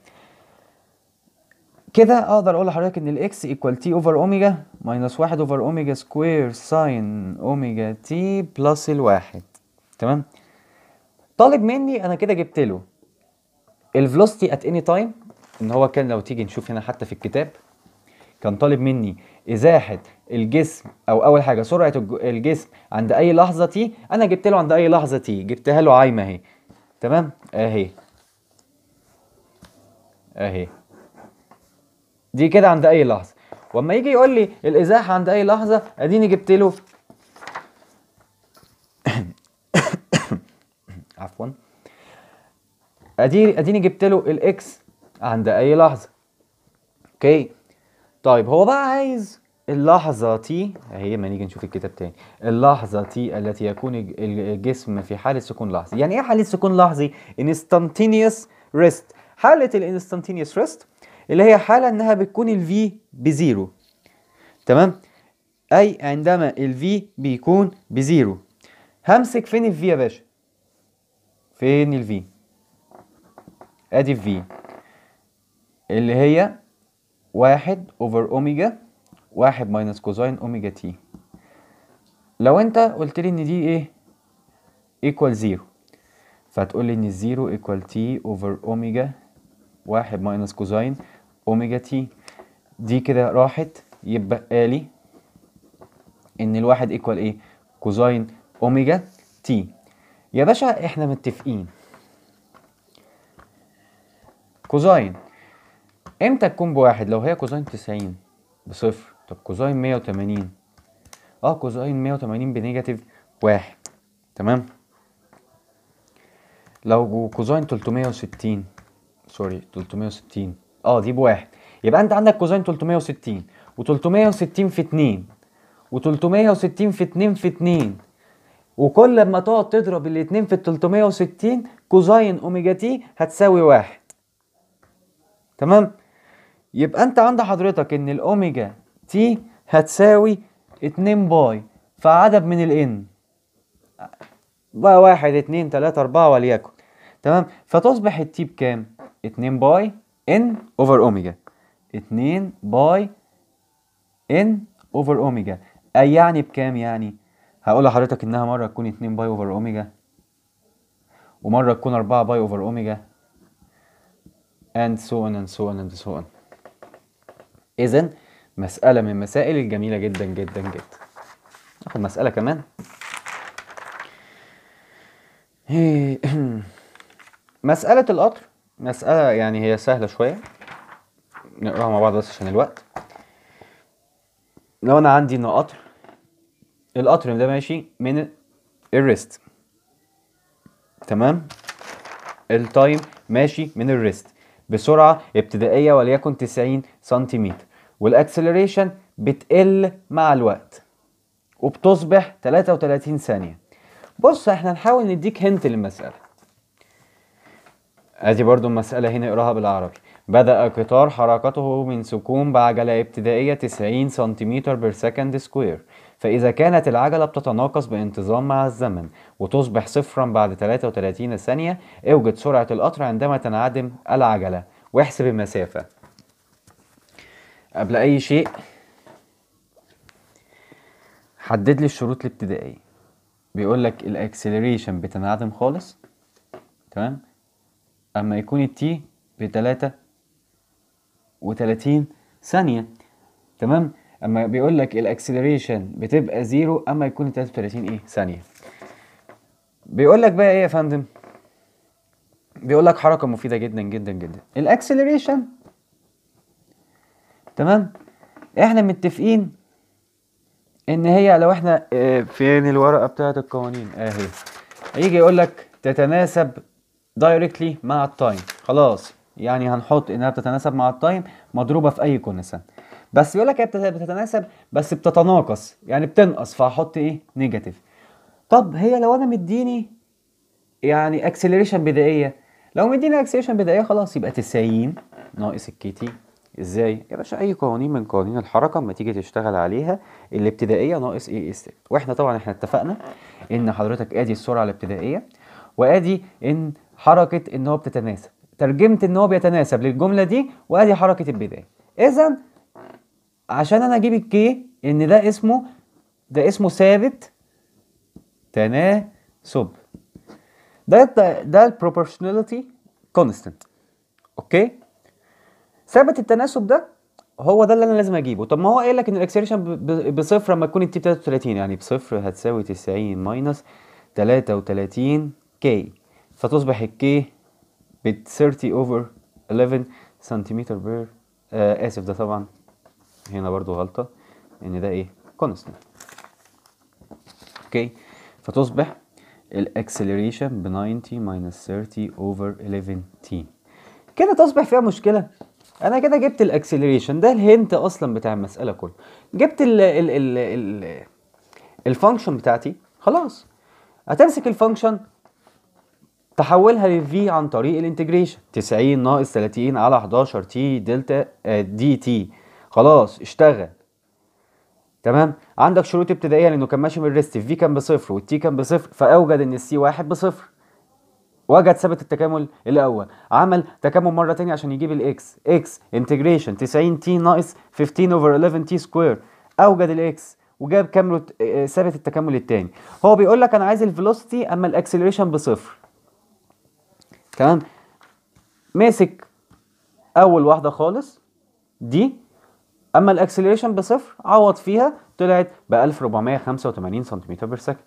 A: كده اقدر اقول لحضرتك ان الاكس ايكوال تي اوفر اوميجا ماينس 1 اوفر اوميجا سكوير ساين اوميجا تي بلس الواحد تمام طالب مني انا كده جبت له الفلوستي ات اني تايم ان هو كان لو تيجي نشوف هنا حتى في الكتاب كان طالب مني ازاحه الجسم او اول حاجه سرعه الجسم عند اي لحظه تي انا جبت له عند اي لحظه تي جبتها له عايمه اهي تمام اهي اهي دي كده عند اي لحظه واما يجي يقول لي الازاحه عند اي لحظه اديني جبت له عفوا اديني اديني جبت له الاكس عند اي لحظه اوكي طيب هو بقى عايز اللحظة تي اهي ما نيجي نشوف الكتاب تاني اللحظة تي التي يكون الجسم في حالة سكون لحظي يعني ايه حالة سكون لحظي؟ instantaneous rest حالة الانستانتينيوس ريست اللي هي حالة انها بتكون الفي بزيرو تمام؟ اي عندما الفي بيكون بزيرو همسك فين الفي يا باشا؟ فين الفي؟ ادي الفي اللي هي واحد أوفر أوميجا واحد ماينس كوزين أوميجا تي لو أنت قلت لي إن دي إيه؟ إيكوال زيرو فتقول لي إن الزيرو إيكوال تي أوفر أوميجا واحد ماينس كوزين أوميجا تي دي كده راحت يبقى لي إن الواحد إيكوال إيه؟ كوزين أوميجا تي يا باشا إحنا متفقين كوزين امتى تكون بواحد لو هي كوزاين 90 بصفر طب كوزاين 180 اه كوزاين 180 بنيجاتيف واحد تمام لو كوزاين 360 سوري 360 اه دي بواحد يبقى انت عندك كوزاين 360 و360 في 2 و360 في 2 في 2 وكل ما تقعد تضرب الاتنين في ال 360 كوزاين اوميجا تي هتساوي واحد تمام يبقى انت عند حضرتك ان الاوميجا تي هتساوي 2 باي فعدد عدد من الان بقى 1 2 3 4 وليكن تمام فتصبح التي بكام 2 باي ان اوفر اوميجا 2 باي ان اوفر اوميجا اي يعني بكام يعني هقول لحضرتك انها مره تكون 2 باي اوفر اوميجا ومره تكون 4 باي اوفر اوميجا and so on and so on and so on إذا مسألة من المسائل الجميلة جدا جدا جدا ناخد مسألة كمان مسألة القطر مسألة يعني هي سهلة شوية نقراها مع بعض بس عشان الوقت لو أنا عندي إن قطر القطر ده ماشي من الريست تمام التايم ماشي من الريست بسرعة ابتدائية وليكن 90 سنتيمتر والاكسلريشن بتقل مع الوقت وبتصبح 33 ثانية بص احنا نحاول نديك هنت للمسألة ادي برضو المسألة هنا اقراها بالعربي بدأ قطار حركته من سكون بعجلة ابتدائية 90 سنتيمتر بير سكند سكوير فإذا كانت العجلة بتتناقص بانتظام مع الزمن وتصبح صفرا بعد 33 ثانية اوجد سرعة القطر عندما تنعدم العجلة واحسب المسافة قبل أي شيء حدد لي الشروط الابتدائية بيقول لك الاكسلريشن بتنعدم خالص تمام أما يكون التي بتلاتة 30 ثانية تمام أما بيقول لك الاكسلريشن بتبقى زيرو أما يكون تلاتة إيه ثانية بيقول لك بقى إيه يا فندم بيقول لك حركة مفيدة جدا جدا جدا الاكسلريشن تمام احنا متفقين ان هي لو احنا اه فين الورقه بتاعه القوانين اهي هيجي يقول لك تتناسب دايركتلي مع التايم خلاص يعني هنحط انها بتتناسب مع التايم مضروبه في اي كونسنت بس يقول لك هي بتتناسب بس بتتناقص يعني بتنقص فهحط ايه نيجاتيف طب هي لو انا مديني يعني اكسلريشن بدائيه لو مديني اكسلريشن بدائيه خلاص يبقى 90 ناقص الكي تي ازاي يا باشا اي قوانين من قوانين الحركه اما تيجي تشتغل عليها الابتدائيه ناقص اي اس واحنا طبعا احنا اتفقنا ان حضرتك ادي السرعه الابتدائيه وادي ان حركه ان هو بتتناسب ترجمت ان هو بيتناسب للجمله دي وادي حركه البدايه اذا عشان انا اجيب الكي ان ده اسمه ده اسمه ثابت تناسب ده ده البروبورشناليتي كونستنت اوكي ثابت التناسب ده هو ده اللي انا لازم اجيبه طب ما هو قايل لك ان الاكسلريشن بصفر لما تكون التي 33 يعني بصفر هتساوي 90 ماينس 33 كي فتصبح الكي ب 30 اوفر 11 سنتيمتر بير آه اسف ده طبعا هنا برضو غلطه ان ده ايه كونستنت اوكي فتصبح الاكسلريشن ب 90 ماينس 30 اوفر 11 تي كده تصبح فيها مشكله انا كده جبت الاكسلريشن ده الهنت اصلا بتاع المساله كله جبت ال ال ال ال الفانكشن بتاعتي خلاص هتمسك الفانكشن تحولها للفي عن طريق الانتجريشن 90 ناقص 30 على 11 تي دلتا دي آه، تي خلاص اشتغل تمام عندك شروط ابتدائيه لانه كان ماشي من الريست الفي كان بصفر والتي كان بصفر فاوجد ان السي واحد بصفر وجد ثابت التكامل الاول عمل تكامل مره ثانيه عشان يجيب الاكس اكس انتجريشن 90 تي ناقص 15 اوفر 11 تي سكوير اوجد الاكس وجاب كامله آه، آه، ثابت التكامل الثاني هو بيقول لك انا عايز الفيلوسيتي اما الاكسلريشن بصفر تمام ماسك اول واحده خالص دي اما الاكسلريشن بصفر عوض فيها طلعت ب 1485 سم بير سكند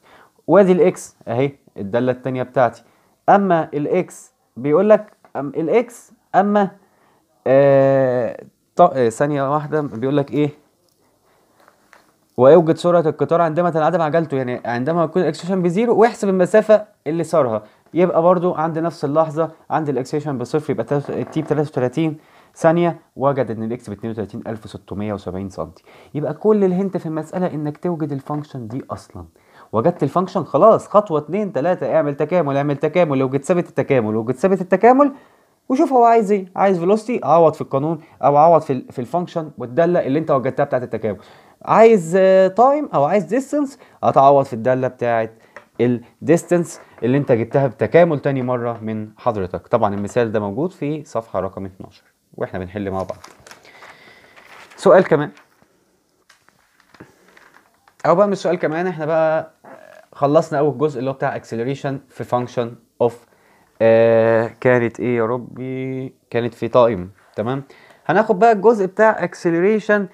A: وادي الاكس اهي الداله الثانيه بتاعتي اما الاكس بيقول لك الاكس اما آه،, آه ثانيه واحده بيقول لك ايه ويوجد سرعه القطار عندما تنعدم عجلته يعني عندما يكون الاكسشن بزيرو ويحسب المسافه اللي سارها يبقى برضو عند نفس اللحظه عند الاكسشن بصفر يبقى ب 33 ثانيه وجد ان الاكس ب 32670 سم يبقى كل الهنت في المساله انك توجد الفانكشن دي اصلا وجدت الفانكشن خلاص خطوه 2 3 اعمل تكامل اعمل تكامل لو جيت ثابت التكامل لو جيت ثابت التكامل وشوف هو عايز ايه عايز فيلوسيتي عوض في القانون او عوض في في الفانكشن والداله اللي انت وجدتها بتاعه التكامل عايز تايم آه، او عايز ديستنس هتعوض في الداله بتاعه الديستنس اللي انت جبتها بتكامل تاني مره من حضرتك طبعا المثال ده موجود في صفحه رقم 12 واحنا بنحل مع بعض سؤال كمان او بقى مش سؤال كمان احنا بقى خلصنا اول جزء اللي هو بتاع اكسلريشن في فانكشن اوف آه، كانت ايه يا ربي كانت في تايم تمام هناخد بقى الجزء بتاع اكسلريشن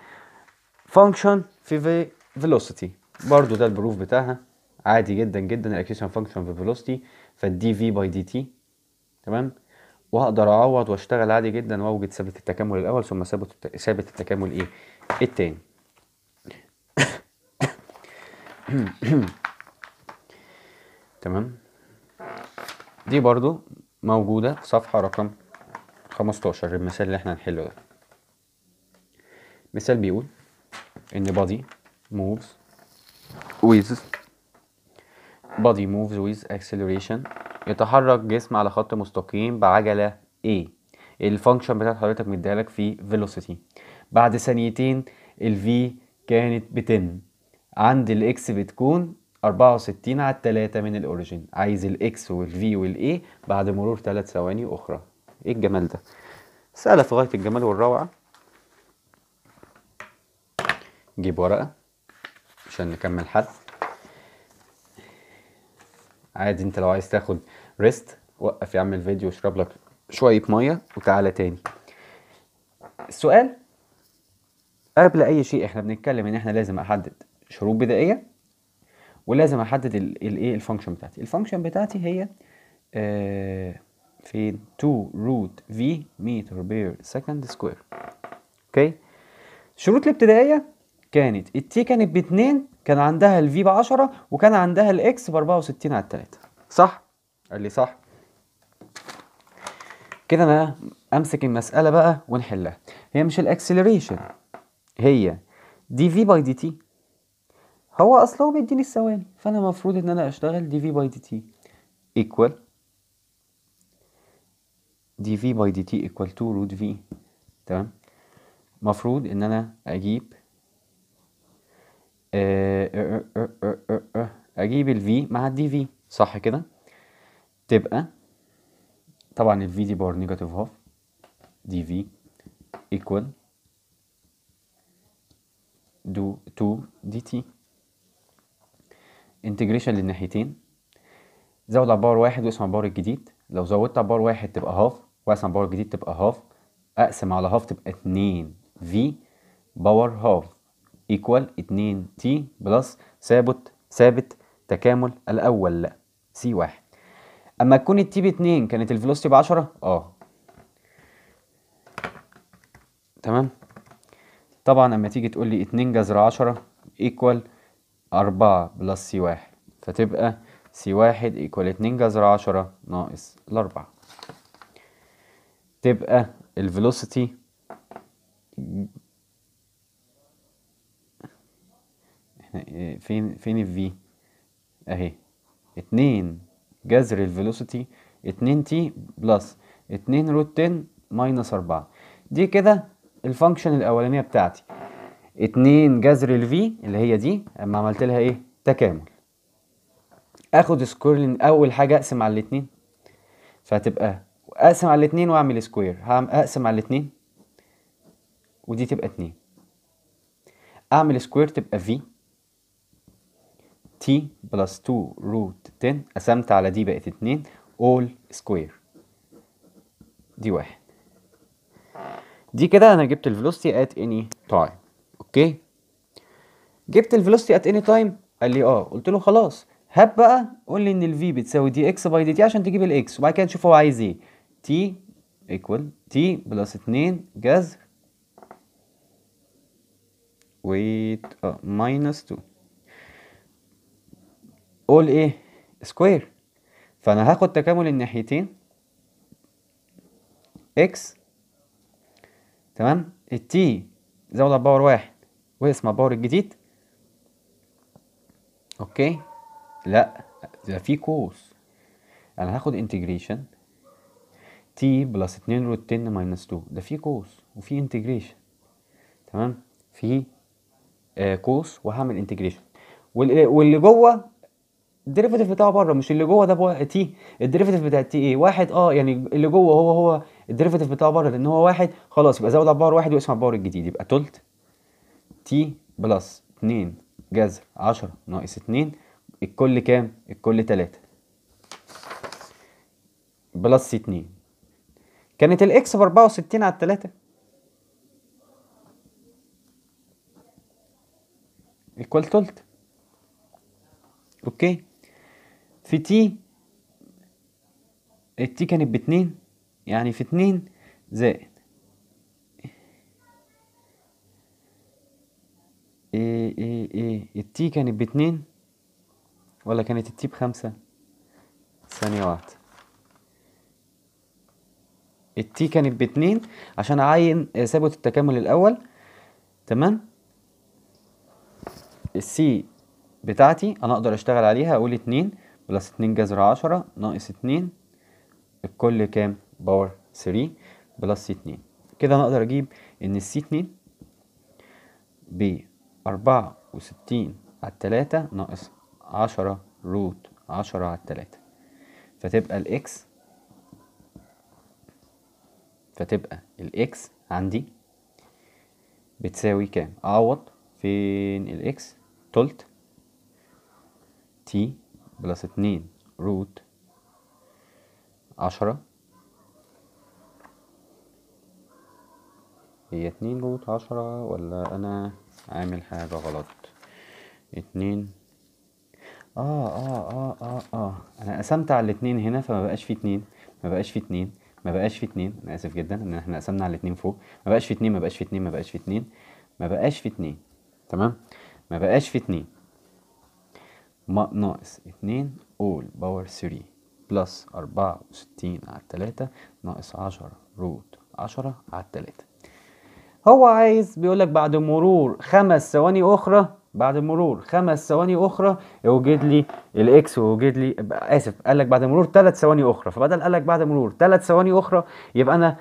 A: فانكشن في في فيلوسيتي برضو ده البروف بتاعها عادي جدا جدا الاكسلريشن فانكشن في فيلوسيتي فالدي في باي دي تي تمام وهقدر اعوض واشتغل عادي جدا واوجد ثابت التكامل الاول ثم ثابت ثابت التكامل ايه التاني تمام دي برضو موجودة في صفحة رقم 15 المثال اللي احنا هنحله ده مثال بيقول ان body moves with body moves with acceleration يتحرك جسم على خط مستقيم بعجلة A الفانكشن بتاعت حضرتك مديهالك في velocity بعد ثانيتين ال V كانت ب 10 عند الاكس بتكون 64 على 3 من الاوريجين عايز الاكس والفي والاي بعد مرور 3 ثواني اخرى ايه الجمال ده سألة في غايه الجمال والروعه جيب ورقه عشان نكمل حل عادي انت لو عايز تاخد ريست وقف يا عم الفيديو واشرب لك شويه ميه وتعالى تاني السؤال قبل اي شيء احنا بنتكلم ان احنا لازم احدد شروط بدائيه ولازم احدد الايه الفانكشن بتاعتي الفانكشن بتاعتي هي آه فين 2 روت في متر بير سكند سكوير اوكي الشروط الابتدائيه كانت التي كانت ب 2 كان عندها الفي ب 10 وكان عندها الاكس ب 64 على 3 صح قال لي صح كده انا امسك المساله بقى ونحلها هي مش الاكسلريشن هي دي في باي دي تي هو اصل هو بيديني الثواني فانا المفروض ان انا اشتغل دي في باي دي تي ايكوال دي في باي دي تي ايكوال تو روت في تمام مفروض ان انا اجيب أه أه أه, آه،, آه،, آه، اجيب الفي مع الدي في صح كده تبقى طبعا الفي دي باور نيجاتيف هاف دي في ايكوال دو تو دي تي انتجريشن للناحيتين زود على باور واحد واقسم على الباور الجديد لو زودت على باور واحد تبقى هاف واقسم على الباور الجديد تبقى هاف اقسم على هاف تبقى اتنين في باور هاف ايكوال اتنين تي بلس ثابت ثابت تكامل الاول لا سي واحد اما تكون التي باتنين كانت الفيلوسيتي بعشرة اه تمام طبعا اما تيجي تقول لي اتنين جذر عشرة ايكوال أربعة بلس سي واحد فتبقى سي واحد ايكوال اتنين جذر عشرة ناقص الأربعة تبقى الفيلوسيتي احنا إيه، فين فين الفي اهي اتنين جذر الفيلوسيتي اتنين تي بلس اتنين روت تن ماينس أربعة دي كده الفانكشن الأولانية بتاعتي 2 جذر الفي اللي هي دي اما عملت لها ايه تكامل اخد سكوير اول حاجه اقسم على الاثنين فهتبقى اقسم على الاثنين واعمل سكوير اقسم على الاثنين ودي تبقى اتنين اعمل سكوير تبقى في تي بلس 2 روت 10 قسمت على دي بقت اتنين اول سكوير دي واحد دي كده انا جبت الفيلوسيتي ات اني تايم اوكي جبت الفيلوسيتي ات اني تايم قال لي اه قلت له خلاص هات بقى قول لي ان الفي بتساوي دي اكس باي دي تي عشان تجيب الاكس وبعد كده نشوف هو عايز ايه تي ايكوال تي بلس 2 جذر ويت اه ماينس 2 قول ايه سكوير فانا هاخد تكامل الناحيتين اكس تمام التي زود على باور واحد واسمع باور الجديد اوكي لا ده في قوس انا هاخد انتجريشن تي بلس 2 روت 10 ماينس 2 ده في قوس وفي انتجريشن تمام في قوس آه، وهعمل انتجريشن آه، واللي جوه الديريفيتيف بتاعه بره مش اللي جوه ده بقى تي الديريفيتيف بتاع تي ايه واحد اه يعني اللي جوه هو هو الديريفيتيف بتاعه بره لان هو واحد خلاص يبقى زود على الباور واحد واسمع الباور الجديد يبقى تلت تي بلس 2 جذر 10 ناقص 2 الكل كام؟ الكل 3 بلس 2 كانت الاكس ب 64 على 3 ايكوال تلت اوكي في تي التي كانت ب 2 يعني في 2 زائد ايه ايه ايه التي كانت باتنين ولا كانت التي بخمسة ثانية واحدة التي كانت باتنين عشان اعين ثابت التكامل الاول تمام السي بتاعتي انا اقدر اشتغل عليها اقول اتنين بلس اتنين جذر عشرة ناقص اتنين الكل كام باور ثري بلس اتنين كده انا اقدر اجيب ان السي اتنين بي أربعة وستين على التلاتة ناقص عشرة روت عشرة على التلاتة فتبقى الإكس فتبقى الإكس عندي بتساوي كام أعوض فين الإكس تلت تي بلس اتنين روت عشرة هي اتنين روت عشرة ولا انا عامل حاجة غلط اتنين اه اه اه اه اه انا قسمت على الاتنين هنا فما بقاش في اتنين ما بقاش في اتنين ما بقاش في اتنين انا اسف جدا ان احنا قسمنا على الاتنين فوق ما بقاش في اتنين ما بقاش في اتنين ما بقاش في اتنين ما بقاش في اتنين تمام ما بقاش في اتنين ما ناقص اتنين all باور 3 بلس أربعة وستين على التلاتة ناقص عشرة روت عشرة على التلاتة هو عايز بيقول لك بعد مرور خمس ثواني اخرى بعد مرور خمس ثواني اخرى يوجد لي الاكس ويوجد لي اسف قال لك بعد مرور ثلاث ثواني اخرى فبدل قال لك بعد مرور ثلاث ثواني اخرى يبقى انا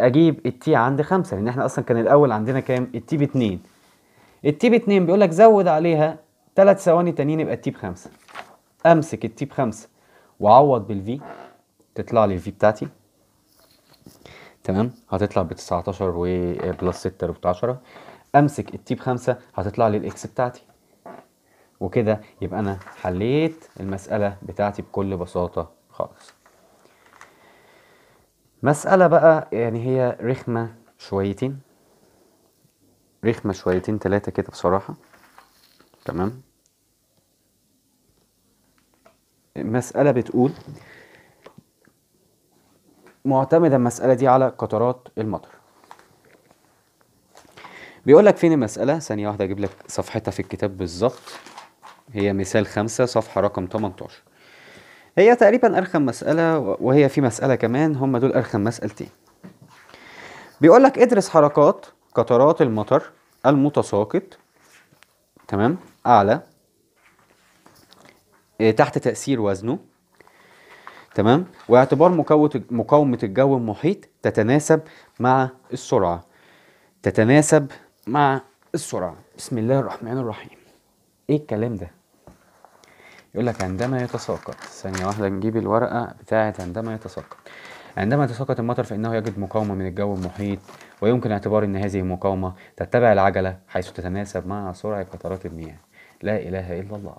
A: اجيب التي عند خمسه لان احنا اصلا كان الاول عندنا كام التي باتنين التي باتنين بيقول لك زود عليها ثلاث ثواني تانيين يبقى التي بخمسه امسك التي بخمسه واعوض بالفي تطلع لي الفي بتاعتي تمام هتطلع ب 19 وبلس 6 ربط 10 امسك التيب 5 هتطلع لي الاكس بتاعتي وكده يبقى انا حليت المساله بتاعتي بكل بساطه خالص مساله بقى يعني هي رخمه شويتين رخمه شويتين ثلاثه كده بصراحه تمام مساله بتقول معتمدة المسألة دي على قطرات المطر بيقول لك فين المسألة ثانية واحدة أجيب لك صفحتها في الكتاب بالظبط هي مثال خمسة صفحة رقم 18 هي تقريبا أرخم مسألة وهي في مسألة كمان هم دول أرخم مسألتين بيقول لك ادرس حركات قطرات المطر المتساقط تمام أعلى إيه، تحت تأثير وزنه تمام واعتبار مقاومة الجو المحيط تتناسب مع السرعة تتناسب مع السرعة بسم الله الرحمن الرحيم ايه الكلام ده يقول لك عندما يتساقط ثانية واحدة نجيب الورقة بتاعة عندما يتساقط عندما يتساقط المطر فإنه يجد مقاومة من الجو المحيط ويمكن اعتبار أن هذه المقاومة تتبع العجلة حيث تتناسب مع سرعة قطرات المياه لا إله إلا الله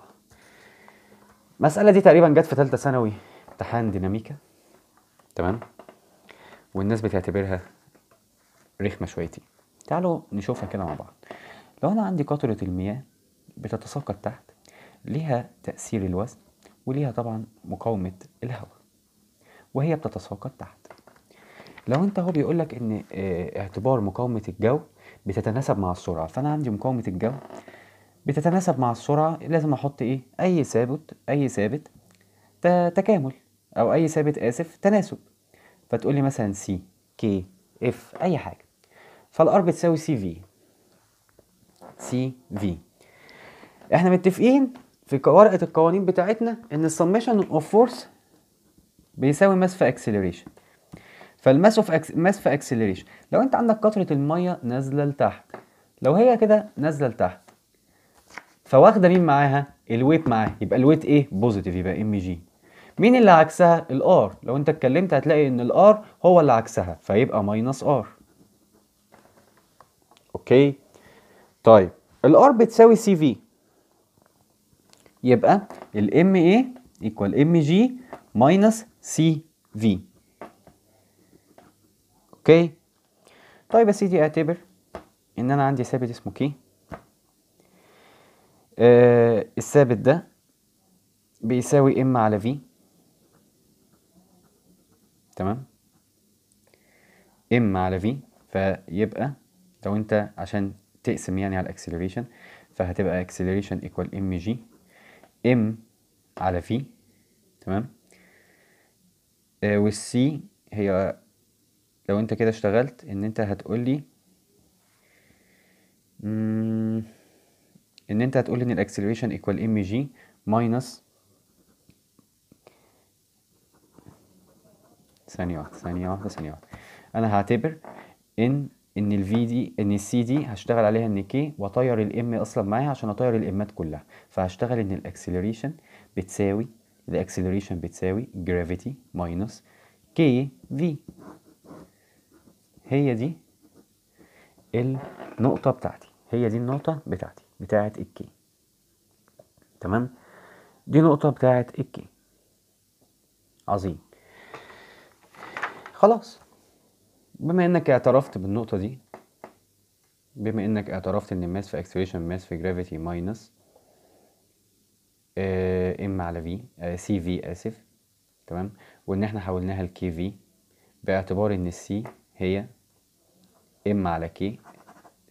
A: المسألة دي تقريبا جت في ثالثة ثانوي امتحان ديناميكا تمام والناس بتعتبرها رخمة شويتين تعالوا نشوفها كده مع بعض لو أنا عندي قطرة المياه بتتساقط تحت ليها تأثير الوزن وليها طبعا مقاومة الهواء وهي بتتساقط تحت لو انت هو بيقولك ان آه، اعتبار مقاومة الجو بتتناسب مع السرعة فانا عندي مقاومة الجو بتتناسب مع السرعة لازم احط ايه اي ثابت اي ثابت تكامل أو أي ثابت آسف تناسب فتقول لي مثلا سي كي اف أي حاجة فالار بتساوي سي في سي في احنا متفقين في ورقة القوانين بتاعتنا ان السمشن اوف فورس بيساوي ماس في اكسلريشن فالماس اوف ماس في اكسلريشن لو انت عندك قطرة المية نازلة لتحت لو هي كده نازلة لتحت فواخدة مين معاها؟ الويت معاها يبقى الويت ايه؟ بوزيتيف يبقى ام جي مين اللي عكسها الار لو انت اتكلمت هتلاقي ان الار هو اللي عكسها فيبقى ماينس ار اوكي طيب الار بتساوي سي في يبقى الام اي ايكوال ام جي ماينس سي في اوكي طيب يا سيدي اعتبر ان انا عندي ثابت اسمه كي آه الثابت ده بيساوي ام على في تمام ام على في فيبقى لو انت عشان تقسم يعني على الاكسلريشن فهتبقى اكسلريشن ايكوال ام جي ام على في تمام آه والسي هي لو انت كده اشتغلت ان انت هتقولي ان انت هتقولي ان الاكسلريشن ايكوال ام جي ماينس ثانية واحدة ثانية واحدة ثانية واحدة أنا هعتبر إن إن في دي إن السي دي هشتغل عليها إن كي وأطير الإم أصلا معايا عشان أطير الإمات كلها فهشتغل إن الأكسلريشن بتساوي الأكسلريشن بتساوي جرافيتي minus كي في هي دي النقطة بتاعتي هي دي النقطة بتاعتي بتاعت الكي تمام دي نقطة بتاعت الكي عظيم خلاص بما انك اعترفت بالنقطة دي بما انك اعترفت ان الماس في اكسلريشن ماس في جرافيتي ماينس ام على في سي في اسف تمام وان احنا حولناها لكي في باعتبار ان السي هي ام على كي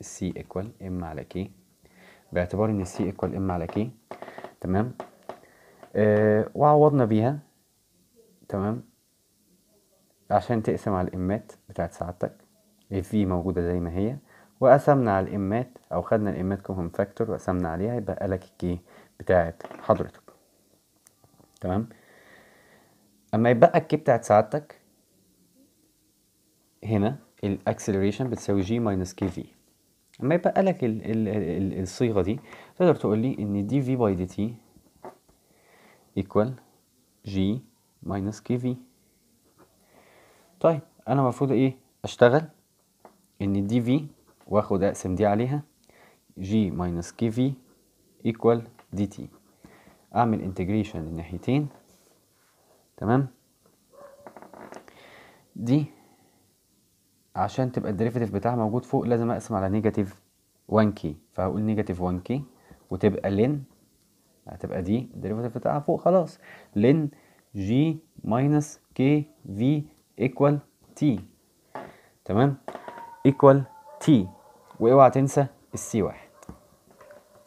A: سي ايكوال ام على كي باعتبار ان السي ايكوال ام على كي تمام آه وعوضنا بيها تمام عشان تقسم على الإمات بتاعت سعادتك في موجودة زي ما هي وقسمنا على الإمات أو خدنا الإمات كومن فاكتور وقسمنا عليها يبقى لك الكي بتاعت حضرتك تمام أما يبقى الكي بتاعت سعادتك هنا الاكسلريشن بتساوي جي ماينس كي في اما يبقى لك الـ الـ الـ الصيغه دي تقدر تقول لي ان دي في باي دي تي ايكوال جي ماينس كي في طيب انا المفروض ايه اشتغل ان دي في واخد اقسم دي عليها جي ماينس كي في ايكوال دي تي اعمل انتجريشن الناحيتين تمام دي عشان تبقى الديريفيتيف بتاعها موجود فوق لازم اقسم على نيجاتيف 1 كي فهقول نيجاتيف 1 كي وتبقى لن هتبقى دي الديريفيتيف بتاعها فوق خلاص لن جي ماينس كي في ايكوال تي تمام ايكوال تي واوعى تنسى السي واحد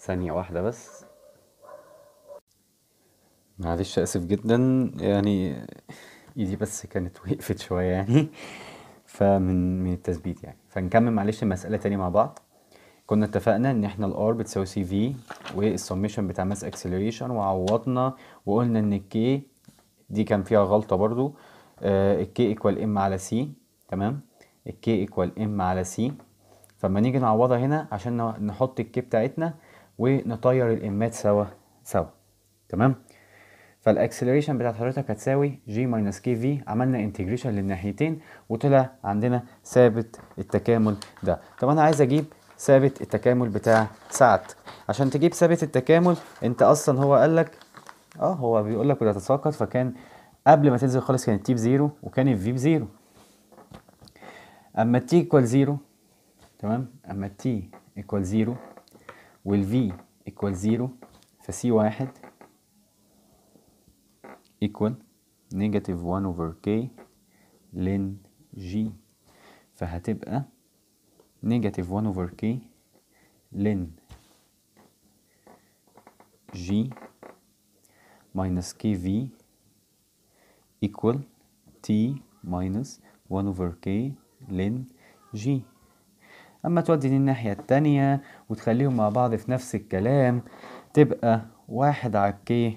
A: ثانية واحدة بس معلش اسف جدا يعني ايدي بس كانت وقفت شوية يعني فمن من التثبيت يعني فنكمل معلش المسألة تاني مع بعض كنا اتفقنا ان احنا الار بتساوي سي في والسميشن بتاع ماس اكسلريشن وعوضنا وقلنا ان الكي دي كان فيها غلطة برضو الكي ايكوال ام على سي تمام الكي ايكوال ام على سي فما نيجي نعوضها هنا عشان نحط الكي بتاعتنا ونطير الامات سوا سوا تمام فالاكسلريشن بتاعت حضرتك هتساوي جي ماينس كي في عملنا انتجريشن للناحيتين وطلع عندنا ثابت التكامل ده طب انا عايز اجيب ثابت التكامل بتاع سعد عشان تجيب ثابت التكامل انت اصلا هو قال لك اه هو بيقول لك ولا فكان قبل ما تنزل خالص كانت تي بزيرو وكان الفي بزيرو اما التي ايكوال زيرو تمام اما التي ايكوال زيرو والفي ايكوال زيرو فسي واحد ايكوال نيجاتيف 1 اوفر كي لين جي فهتبقى نيجاتيف 1 اوفر كي لين جي ماينس كي في equal t minus 1 over k ln g أما تودي للناحية التانية وتخليهم مع بعض في نفس الكلام تبقى واحد على k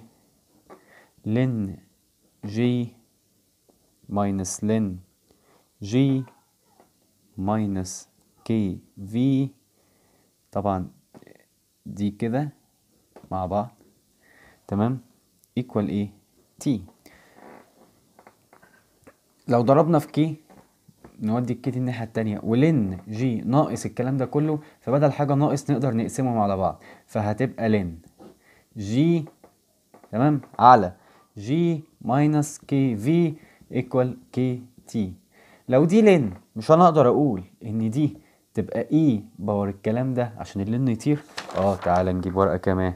A: ln g minus ln g minus k v طبعا دي كده مع بعض تمام equal ايه t لو ضربنا في كي نودي الكي دي الناحيه الثانيه ولن جي ناقص الكلام ده كله فبدل حاجه ناقص نقدر نقسمهم على بعض فهتبقى لن جي تمام على جي ماينس كي في ايكوال كي تي لو دي لن مش انا اقدر اقول ان دي تبقى اي e باور الكلام ده عشان اللن يطير اه تعالى نجيب ورقه كمان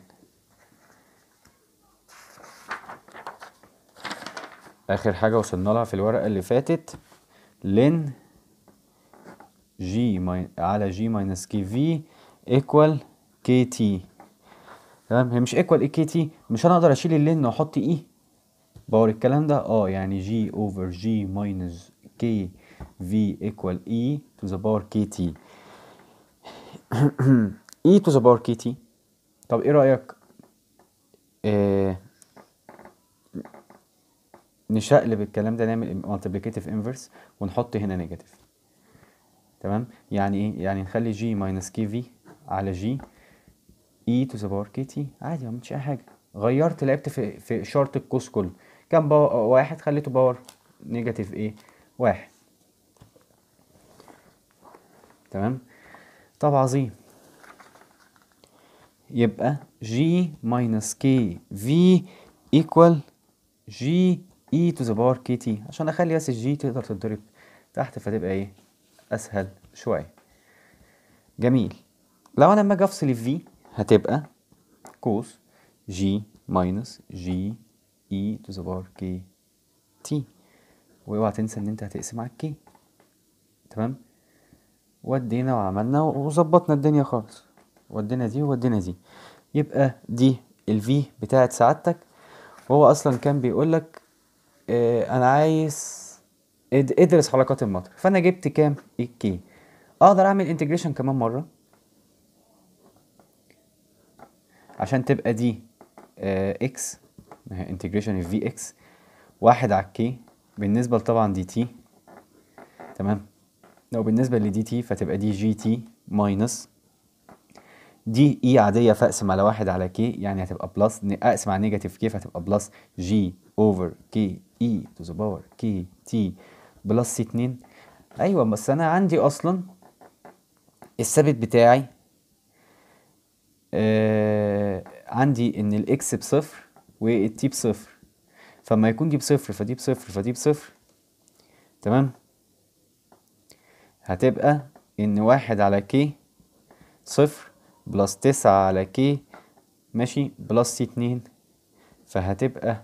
A: اخر حاجة وصلنا لها في الورقة اللي فاتت لن جي على جي ماينس كي في ايكوال كي تي تمام هي مش ايكوال اي كي تي مش انا اقدر اشيل اللن واحط اي e؟ باور الكلام ده اه يعني جي اوفر جي ماينس كي في ايكوال اي تو ذا باور كي تي اي تو ذا باور كي تي طب ايه رايك آه، نشقلب الكلام ده نعمل multiplicative انفرس ونحط هنا نيجاتيف تمام يعني ايه يعني نخلي جي ماينس كي في على جي اي تو ذا باور كي تي عادي ما عملتش اي حاجه غيرت لعبت في في شرط القوس كله كان باور واحد خليته باور نيجاتيف ايه واحد تمام طب عظيم يبقى جي ماينس كي في ايكوال جي اي تو ذا بار كي تي عشان اخلي بس الجي تقدر تنضرب تحت فتبقى ايه اسهل شويه جميل لو انا لما اجي افصل الفي هتبقى كوس جي ماينس جي اي تو ذا باور كي تي واوعى تنسى ان انت هتقسم على الكي تمام ودينا وعملنا وظبطنا الدنيا خالص ودينا دي ودينا دي يبقى دي الفي بتاعت سعادتك وهو اصلا كان بيقول لك آه، انا عايز ادرس حلقات المطر فانا جبت كام الكي اقدر اعمل انتجريشن كمان مره عشان تبقى دي اكس آه، انتجريشن في اكس واحد على كي بالنسبه لطبعا دي تي تمام لو بالنسبه لدي تي فتبقى دي جي تي ماينس دي اي e عاديه فاقسم على واحد على كي يعني هتبقى بلس اقسم على نيجاتيف كي فتبقى بلس جي اوفر كي اي تو ذا باور كي تي بلس 2 ايوه بس انا عندي اصلا الثابت بتاعي آه عندي ان الاكس بصفر والتي بصفر فما يكون دي بصفر فدي بصفر فدي بصفر تمام هتبقى ان واحد على كي صفر بلس تسعة على كي ماشي بلس اتنين فهتبقى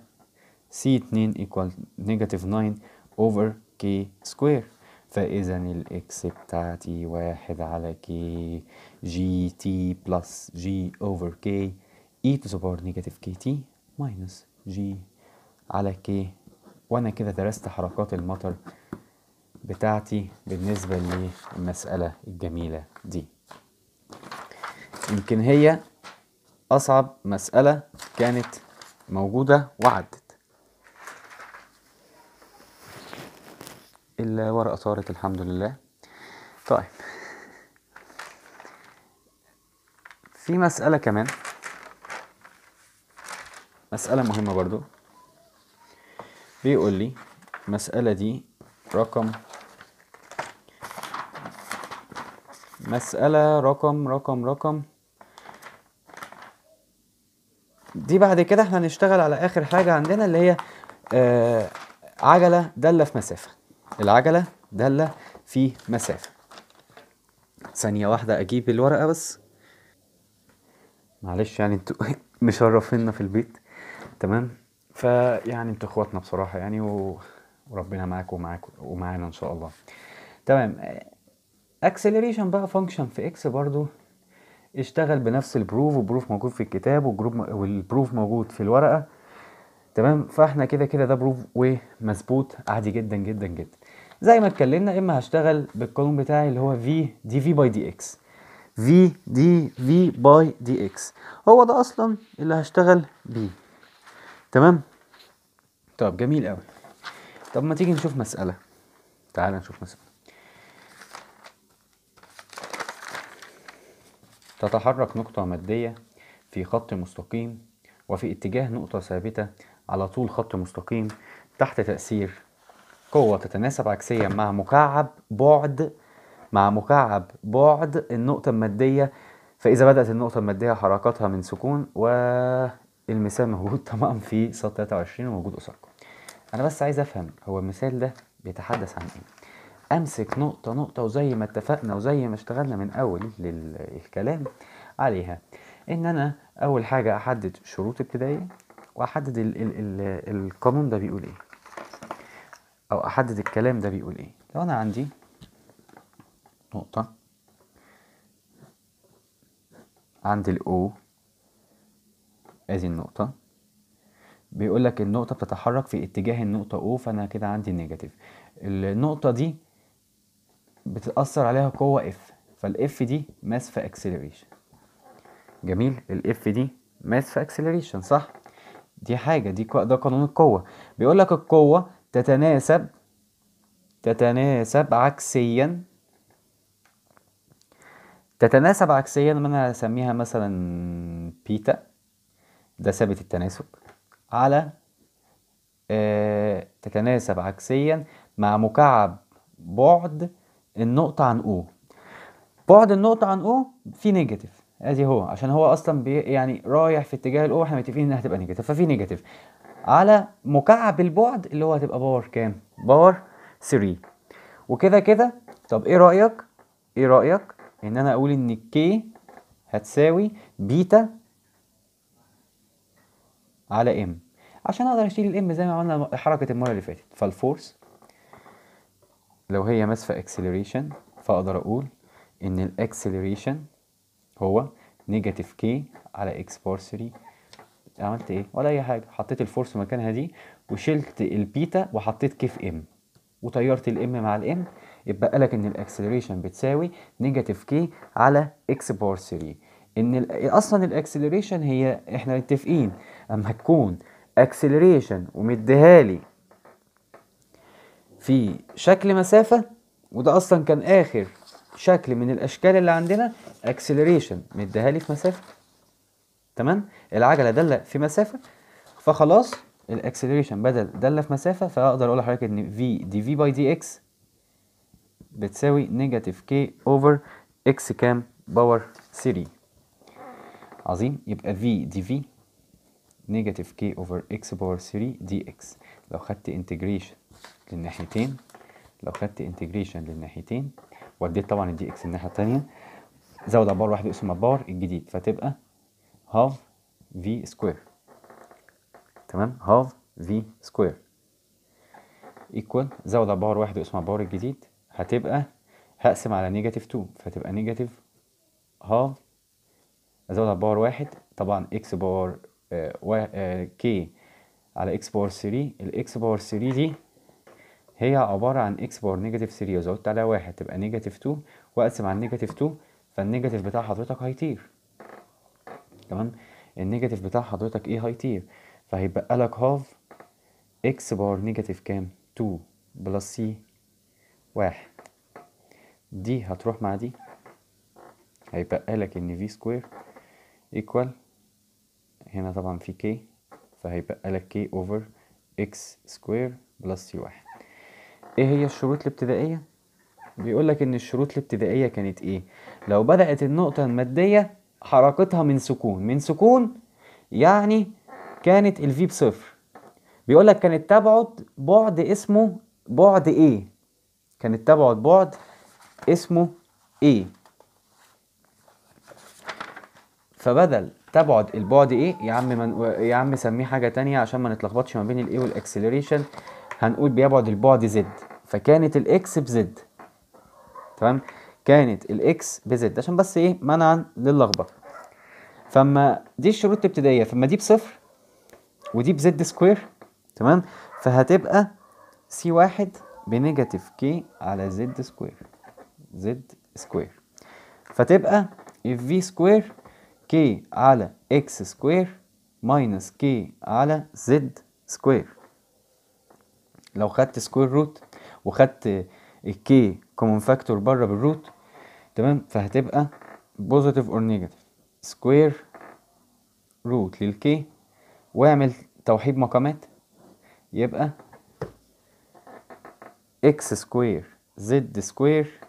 A: C2 equal negative 9 over K square فإذا الإكس بتاعتي واحد على K جي تي بلس جي over K e to the power negative KT minus G على K وأنا كده درست حركات المطر بتاعتي بالنسبة للمسألة الجميلة دي يمكن هي أصعب مسألة كانت موجودة وعدت الورقة طارت الحمد لله طيب في مسألة كمان مسألة مهمة برضو بيقول لي مسألة دي رقم مسألة رقم رقم رقم دي بعد كده احنا هنشتغل على اخر حاجة عندنا اللي هي آه، عجلة دالة في مسافة العجلة دالة في مسافة ثانية واحدة أجيب الورقة بس معلش يعني انتوا مشرفينا في البيت تمام فيعني انتوا اخواتنا بصراحة يعني و... وربنا معاك ومعاك ومعانا ان شاء الله تمام اكسلريشن بقى فانكشن في اكس برضو اشتغل بنفس البروف وبروف موجود في الكتاب والجروب والبروف موجود في الورقه تمام فاحنا كده كده ده بروف ومظبوط عادي جدا جدا جدا زي ما اتكلمنا اما هشتغل بالقانون بتاعي اللي هو في دي في باي دي اكس في دي في باي دي اكس هو ده اصلا اللي هشتغل بيه تمام طب جميل قوي طب ما تيجي نشوف مسألة تعال نشوف مسألة تتحرك نقطة مادية في خط مستقيم وفي اتجاه نقطة ثابتة على طول خط مستقيم تحت تأثير قوة تتناسب عكسيا مع مكعب بعد مع مكعب بعد النقطة المادية فإذا بدأت النقطة المادية حركتها من سكون والمثال موجود طبعا في سطر 23 وموجود قصادكم. أنا بس عايز أفهم هو المثال ده بيتحدث عن إيه؟ أمسك نقطة نقطة وزي ما اتفقنا وزي ما اشتغلنا من أول الكلام عليها إن أنا أول حاجة أحدد شروط ابتدائية وأحدد القانون ده بيقول إيه او احدد الكلام ده بيقول ايه لو انا عندي نقطة عندي الاو ادي النقطة بيقول لك النقطة بتتحرك في اتجاه النقطة O فأنا كده عندي نيجاتيف النقطة دي بتتأثر عليها قوة F فالإف دي ماس في اكسلريشن جميل الإف دي ماس في اكسلريشن صح؟ دي حاجة دي ده قانون القوة بيقول لك القوة تتناسب تتناسب عكسيا تتناسب عكسيا انا هسميها مثلا بيتا ده ثابت التناسب على آه تتناسب عكسيا مع مكعب بعد النقطة عن O بعد النقطة عن O في نيجاتيف ادي هو عشان هو اصلا بي يعني رايح في اتجاه الاو احنا متفقين انها هتبقى نيجاتيف ففي نيجاتيف على مكعب البعد اللي هو هتبقى باور كام باور 3 وكده كده طب ايه رايك ايه رايك ان انا اقول ان كي هتساوي بيتا على ام عشان اقدر اشيل الام زي ما عملنا حركه المره اللي فاتت فالفورس لو هي مسافه اكسلريشن فاقدر اقول ان الاكسلريشن هو نيجاتيف كي على اكس بار 3 عملت ايه ولا اي حاجه حطيت الفورس مكانها دي وشلت البيتا وحطيت كيف ام وطيرت الام مع الام يبقى لك ان الاكسلريشن بتساوي نيجاتيف كي على اكس بار 3 ان اصلا الاكسلريشن هي احنا متفقين اما تكون اكسلريشن ومديها لي في شكل مسافه وده اصلا كان اخر شكل من الاشكال اللي عندنا اكسلريشن مديها لي في مسافه تمام العجله داله في مسافه فخلاص الاكسلريشن بدل داله في مسافه فاقدر اقول لحضرتك ان في دي في باي دي اكس بتساوي نيجاتيف كي اوفر اكس كام باور 3 عظيم يبقى في دي في نيجاتيف كي اوفر اكس باور 3 دي اكس لو خدت انتجريشن للناحيتين لو خدت انتجريشن للناحيتين وديت طبعا الدي اكس الناحيه الثانيه زود على باور واحد يقسم على باور الجديد فتبقى هاف في سكوير تمام هاف في سكوير ايكوال زود على باور واحد واسمها باور الجديد هتبقى هقسم على نيجاتيف 2 فتبقى نيجاتيف هاف ازود على باور واحد طبعا اكس باور آه آه كي على اكس باور 3 الاكس باور 3 دي هي عبارة عن اكس باور نيجاتيف 3 وزودت عليها واحد تبقى نيجاتيف 2 واقسم على نيجاتيف 2 فالنيجاتيف بتاع حضرتك هيطير تمام النيجاتيف بتاع حضرتك ايه هاي تير فهيبقى لك هاف اكس بار نيجاتيف كام 2 بلس سي واحد دي هتروح مع دي هيبقى لك ان في سكوير ايكوال هنا طبعا في كي فهيبقى لك كي اوفر اكس سكوير بلس سي واحد ايه هي الشروط الابتدائيه بيقول لك ان الشروط الابتدائيه كانت ايه لو بدات النقطه الماديه حركتها من سكون من سكون يعني كانت الفي بصفر بيقول لك كانت تبعد بعد اسمه بعد ايه كانت تبعد بعد اسمه ايه فبدل تبعد البعد ايه يا عم من... يا عم سميه حاجه تانية عشان ما نتلخبطش ما بين الايه والاكسلريشن هنقول بيبعد البعد زد فكانت الاكس بزد تمام كانت الاكس بزد عشان بس ايه منعا للخبطه فاما دي الشروط الابتدائيه فاما دي بصفر ودي بزد سكوير تمام فهتبقى سي واحد بنيجاتيف كي على زد سكوير زد سكوير فتبقى اف في سكوير كي على اكس سكوير ماينس كي على زد سكوير لو خدت سكوير روت وخدت الكي كومون فاكتور بره بالروت تمام فهتبقى بوزيتيف اور نيجاتيف سكوير روت للكي واعمل توحيد مقامات يبقى اكس سكوير زد سكوير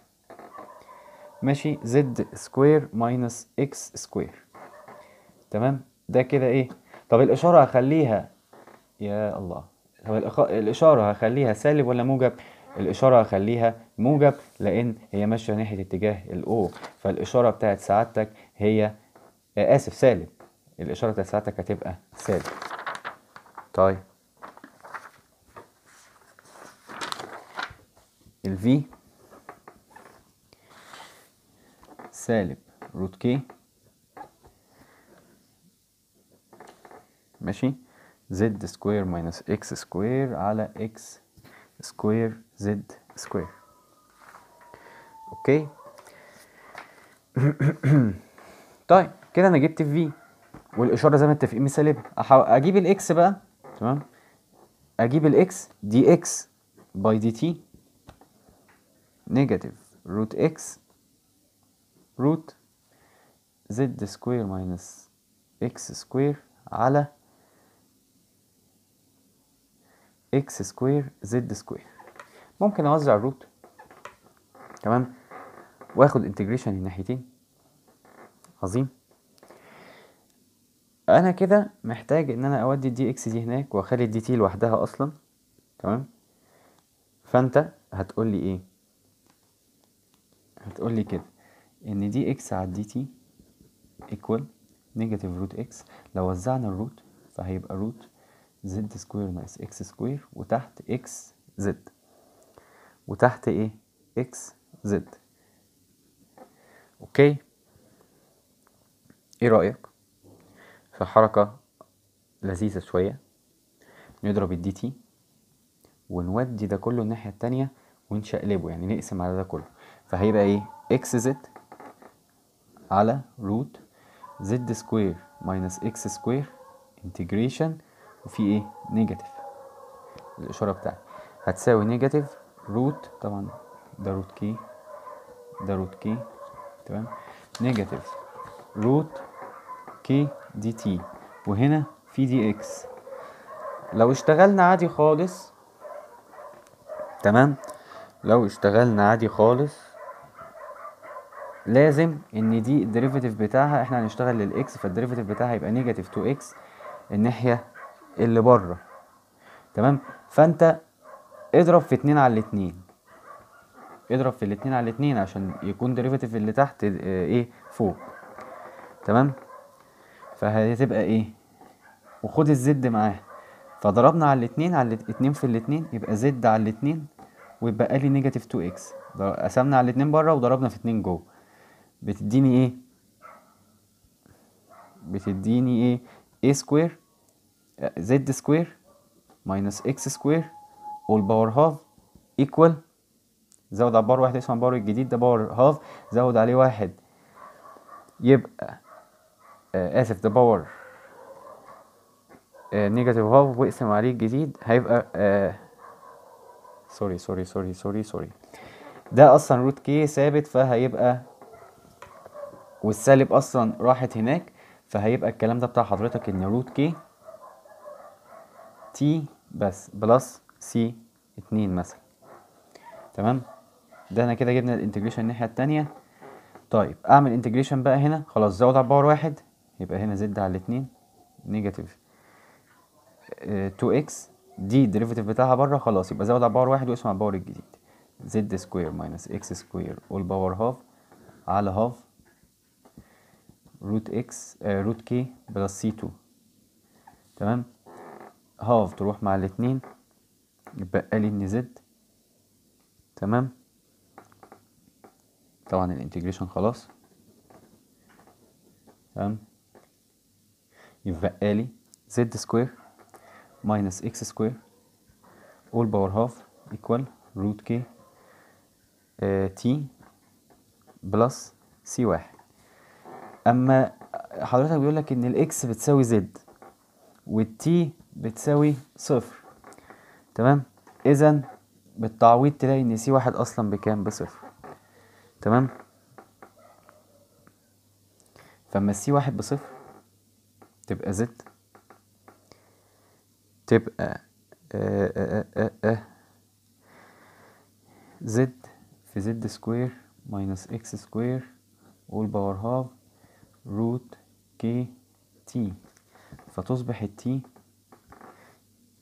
A: ماشي زد سكوير ماينس اكس سكوير تمام ده كده ايه طب الاشاره هخليها يا الله طب الاشاره هخليها سالب ولا موجب الإشارة هخليها موجب لأن هي ماشية ناحية اتجاه الأو فالإشارة بتاعت سعادتك هي آه، آسف سالب الإشارة بتاعت سعادتك هتبقى طيب. سالب طيب الفي سالب روت كي ماشي زد سكوير ماينس اكس سكوير على اكس سكوير زد سكوير اوكي طيب كده انا جبت في والاشاره زي ما اتفقين سالبه إيه؟ إيه؟ اجيب الاكس بقى تمام اجيب الاكس دي اكس باي دي تي نيجاتيف روت اكس روت زد سكوير ماينس اكس سكوير على x سكوير زد سكوير ممكن اوزع الروت تمام واخد انتجريشن الناحيتين عظيم انا كده محتاج ان انا اودي الدي اكس دي هناك واخلي الدي تي لوحدها اصلا تمام فانت هتقول لي ايه هتقول لي كده ان دي اكس على دي تي ايكوال نيجاتيف روت اكس لو وزعنا الروت فهيبقى روت زد سكوير ناقص اكس سكوير وتحت اكس زد وتحت ايه اكس زد اوكي ايه رأيك في حركة لذيذة شوية نضرب الدي تي ونودي ده كله الناحية التانية ونشقلبه يعني نقسم على ده كله فهيبقى ايه اكس زد على روت زد سكوير ماينس اكس سكوير انتجريشن وفي ايه نيجاتيف الاشاره بتاعتي هتساوي نيجاتيف روت طبعا ده روت كي ده روت كي تمام نيجاتيف روت كي دي تي وهنا في دي اكس لو اشتغلنا عادي خالص تمام لو اشتغلنا عادي خالص لازم ان دي الديريفيتيف بتاعها احنا هنشتغل للاكس فالديريفيتيف بتاعها يبقى نيجاتيف 2 اكس الناحيه اللي بره تمام فانت اضرب في اتنين على الاتنين اضرب في الاتنين على الاتنين عشان يكون ديريفاتيف اللي تحت آه، ايه فوق تمام فهتبقى ايه وخد الزد معاه فضربنا على الاتنين على الاتنين في الاتنين يبقى زد على الاتنين ويبقى لي نيجاتيف 2 اكس قسمنا على الاتنين بره وضربنا في اتنين جوه بتديني ايه بتديني ايه a سكوير زد سكوير ماينس اكس سكوير والباور هاف ايكوال زود على باور واحد اسمه باور الجديد ده باور هاف زود عليه واحد يبقى آه اسف ده باور نيجاتيف هاف واقسم عليه الجديد هيبقى سوري سوري سوري سوري سوري ده اصلا روت كي ثابت فهيبقى والسالب اصلا راحت هناك فهيبقى الكلام ده بتاع حضرتك ان روت كي تي بس بلس سي اتنين مثلا تمام ده انا كده جبنا الانتجريشن الناحية التانية طيب اعمل انتجريشن بقى هنا خلاص زود على باور واحد يبقى هنا زد على الاتنين نيجاتيف 2 آه، اكس دي الديريفيتيف بتاعها بره خلاص يبقى زود على باور واحد واسم على الباور الجديد زد سكوير ماينس اكس سكوير اول باور هاف على هاف روت اكس آه روت كي بلس سي 2 تمام هاف تروح مع الاتنين يبقى لي ان زد تمام طبعا الانتجريشن خلاص تمام يبقى لي زد سكوير ماينس اكس سكوير all باور هاف equal روت كي تي بلس سي واحد اما حضرتك بيقول لك ان الاكس بتساوي زد والتي بتساوي صفر تمام اذا بالتعويض تلاقي ان سي واحد اصلا بكام بصفر تمام فما سي واحد بصفر تبقى زد تبقى زد آه، آه، آه، في زد سكوير ماينس اكس سكوير اول باور هاف روت كي تي فتصبح التي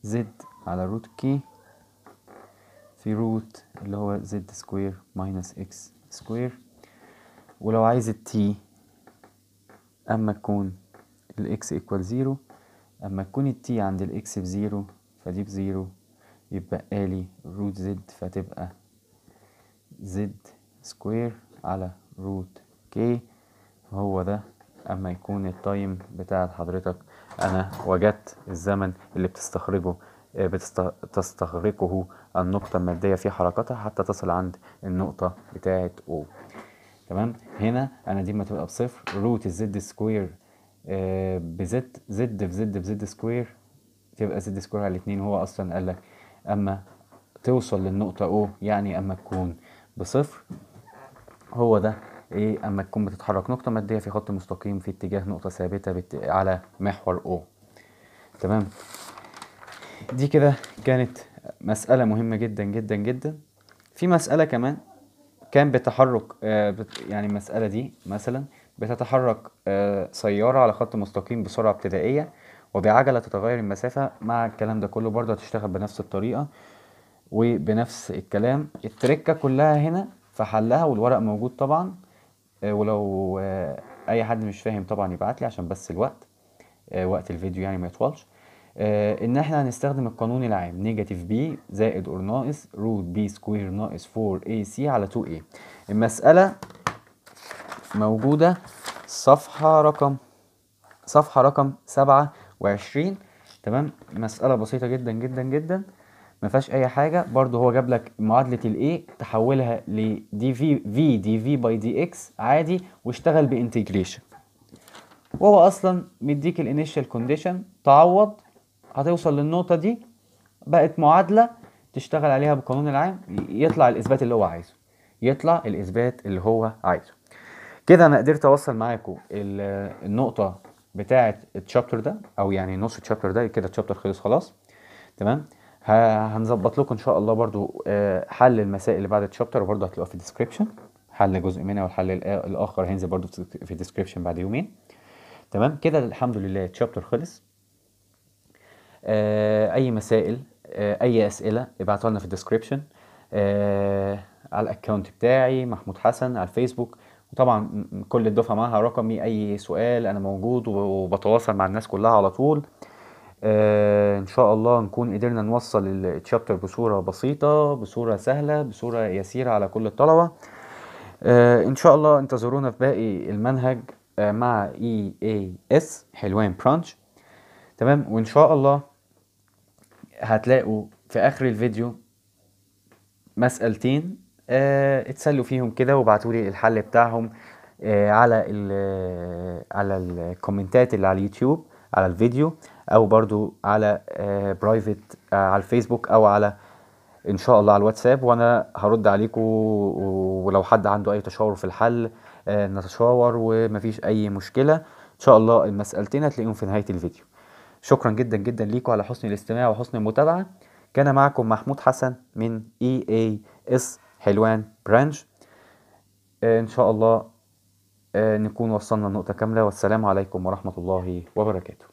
A: زد على روت كي في روت اللي هو زد سكوير ماينس اكس سكوير ولو عايز التي اما تكون الاكس ايكوال زيرو اما تكون التي عند الاكس بزيرو فدي بزيرو يبقى الي روت زد فتبقى زد سكوير على روت كي هو ده اما يكون التايم بتاعت حضرتك أنا وجدت الزمن اللي بتستخرجه آه، بتستغرقه النقطة المادية في حركتها حتى تصل عند النقطة بتاعة O تمام هنا أنا دي ما تبقى بصفر روت الزد سكوير بزد زد في زد في زد سكوير تبقى زد سكوير على اتنين هو أصلا قال لك أما توصل للنقطة O يعني أما تكون بصفر هو ده ايه اما تكون بتتحرك نقطه ماديه في خط مستقيم في اتجاه نقطه ثابته بت... على محور او تمام دي كده كانت مساله مهمه جدا جدا جدا في مساله كمان كان بتحرك آه بت... يعني المساله دي مثلا بتتحرك آه سياره على خط مستقيم بسرعه ابتدائيه وبعجله تتغير المسافه مع الكلام ده كله برضه هتشتغل بنفس الطريقه وبنفس الكلام التركه كلها هنا في حلها والورق موجود طبعا آه، ولو آه، اي حد مش فاهم طبعا يبعت لي عشان بس الوقت آه، وقت الفيديو يعني ما يطولش ان احنا هنستخدم القانون العام نيجاتيف بي زائد اور ناقص روت بي سكوير ناقص 4 اي سي على 2 اي المساله موجوده صفحه رقم صفحه رقم 27 تمام مساله بسيطه جدا جدا جدا ما فيهاش اي حاجه برضو هو جاب لك معادله الاي تحولها دي في في دي في باي دي اكس عادي واشتغل بانتجريشن وهو اصلا مديك الانيشال كونديشن تعوض هتوصل للنقطه دي بقت معادله تشتغل عليها بالقانون العام يطلع الاثبات اللي هو عايزه يطلع الاثبات اللي هو عايزه كده انا قدرت اوصل معاكم النقطه بتاعه التشابتر ده او يعني نص التشابتر ده كده التشابتر خلص خلاص تمام هنظبط لكم ان شاء الله برضو آه، حل المسائل اللي بعد الشابتر وبرضو هتلاقوها في الديسكريبشن حل جزء منها والحل آه، الاخر هينزل برضو في الديسكريبشن بعد يومين تمام كده الحمد لله الشابتر خلص آه، اي مسائل اي اسئله ابعتوا لنا في الديسكريبشن على الاكونت بتاعي محمود حسن على الفيسبوك وطبعا كل الدفعه معاها رقمي اي سؤال انا موجود وبتواصل مع الناس كلها على طول آه، ان شاء الله نكون قدرنا نوصل التشابتر بصوره بسيطه بصوره سهله بصوره يسيره على كل الطلبه آه، ان شاء الله انتظرونا في باقي المنهج آه، مع اي اي اس حلوان برانش تمام وان شاء الله هتلاقوا في اخر الفيديو مسألتين اتسلوا فيهم كده وبعتوا لي الحل بتاعهم على ال على الكومنتات اللي على اليوتيوب على الفيديو او برضو على برايفت آه، آه، على الفيسبوك او على ان شاء الله على الواتساب وانا هرد عليكم ولو حد عنده اي تشاور في الحل آه، نتشاور ومفيش اي مشكله ان شاء الله المسالتين هتلاقيهم في نهايه الفيديو شكرا جدا جدا ليكم على حسن الاستماع وحسن المتابعه كان معكم محمود حسن من اي اي اس حلوان برانش ان شاء الله نكون وصلنا النقطه كامله والسلام عليكم ورحمه الله وبركاته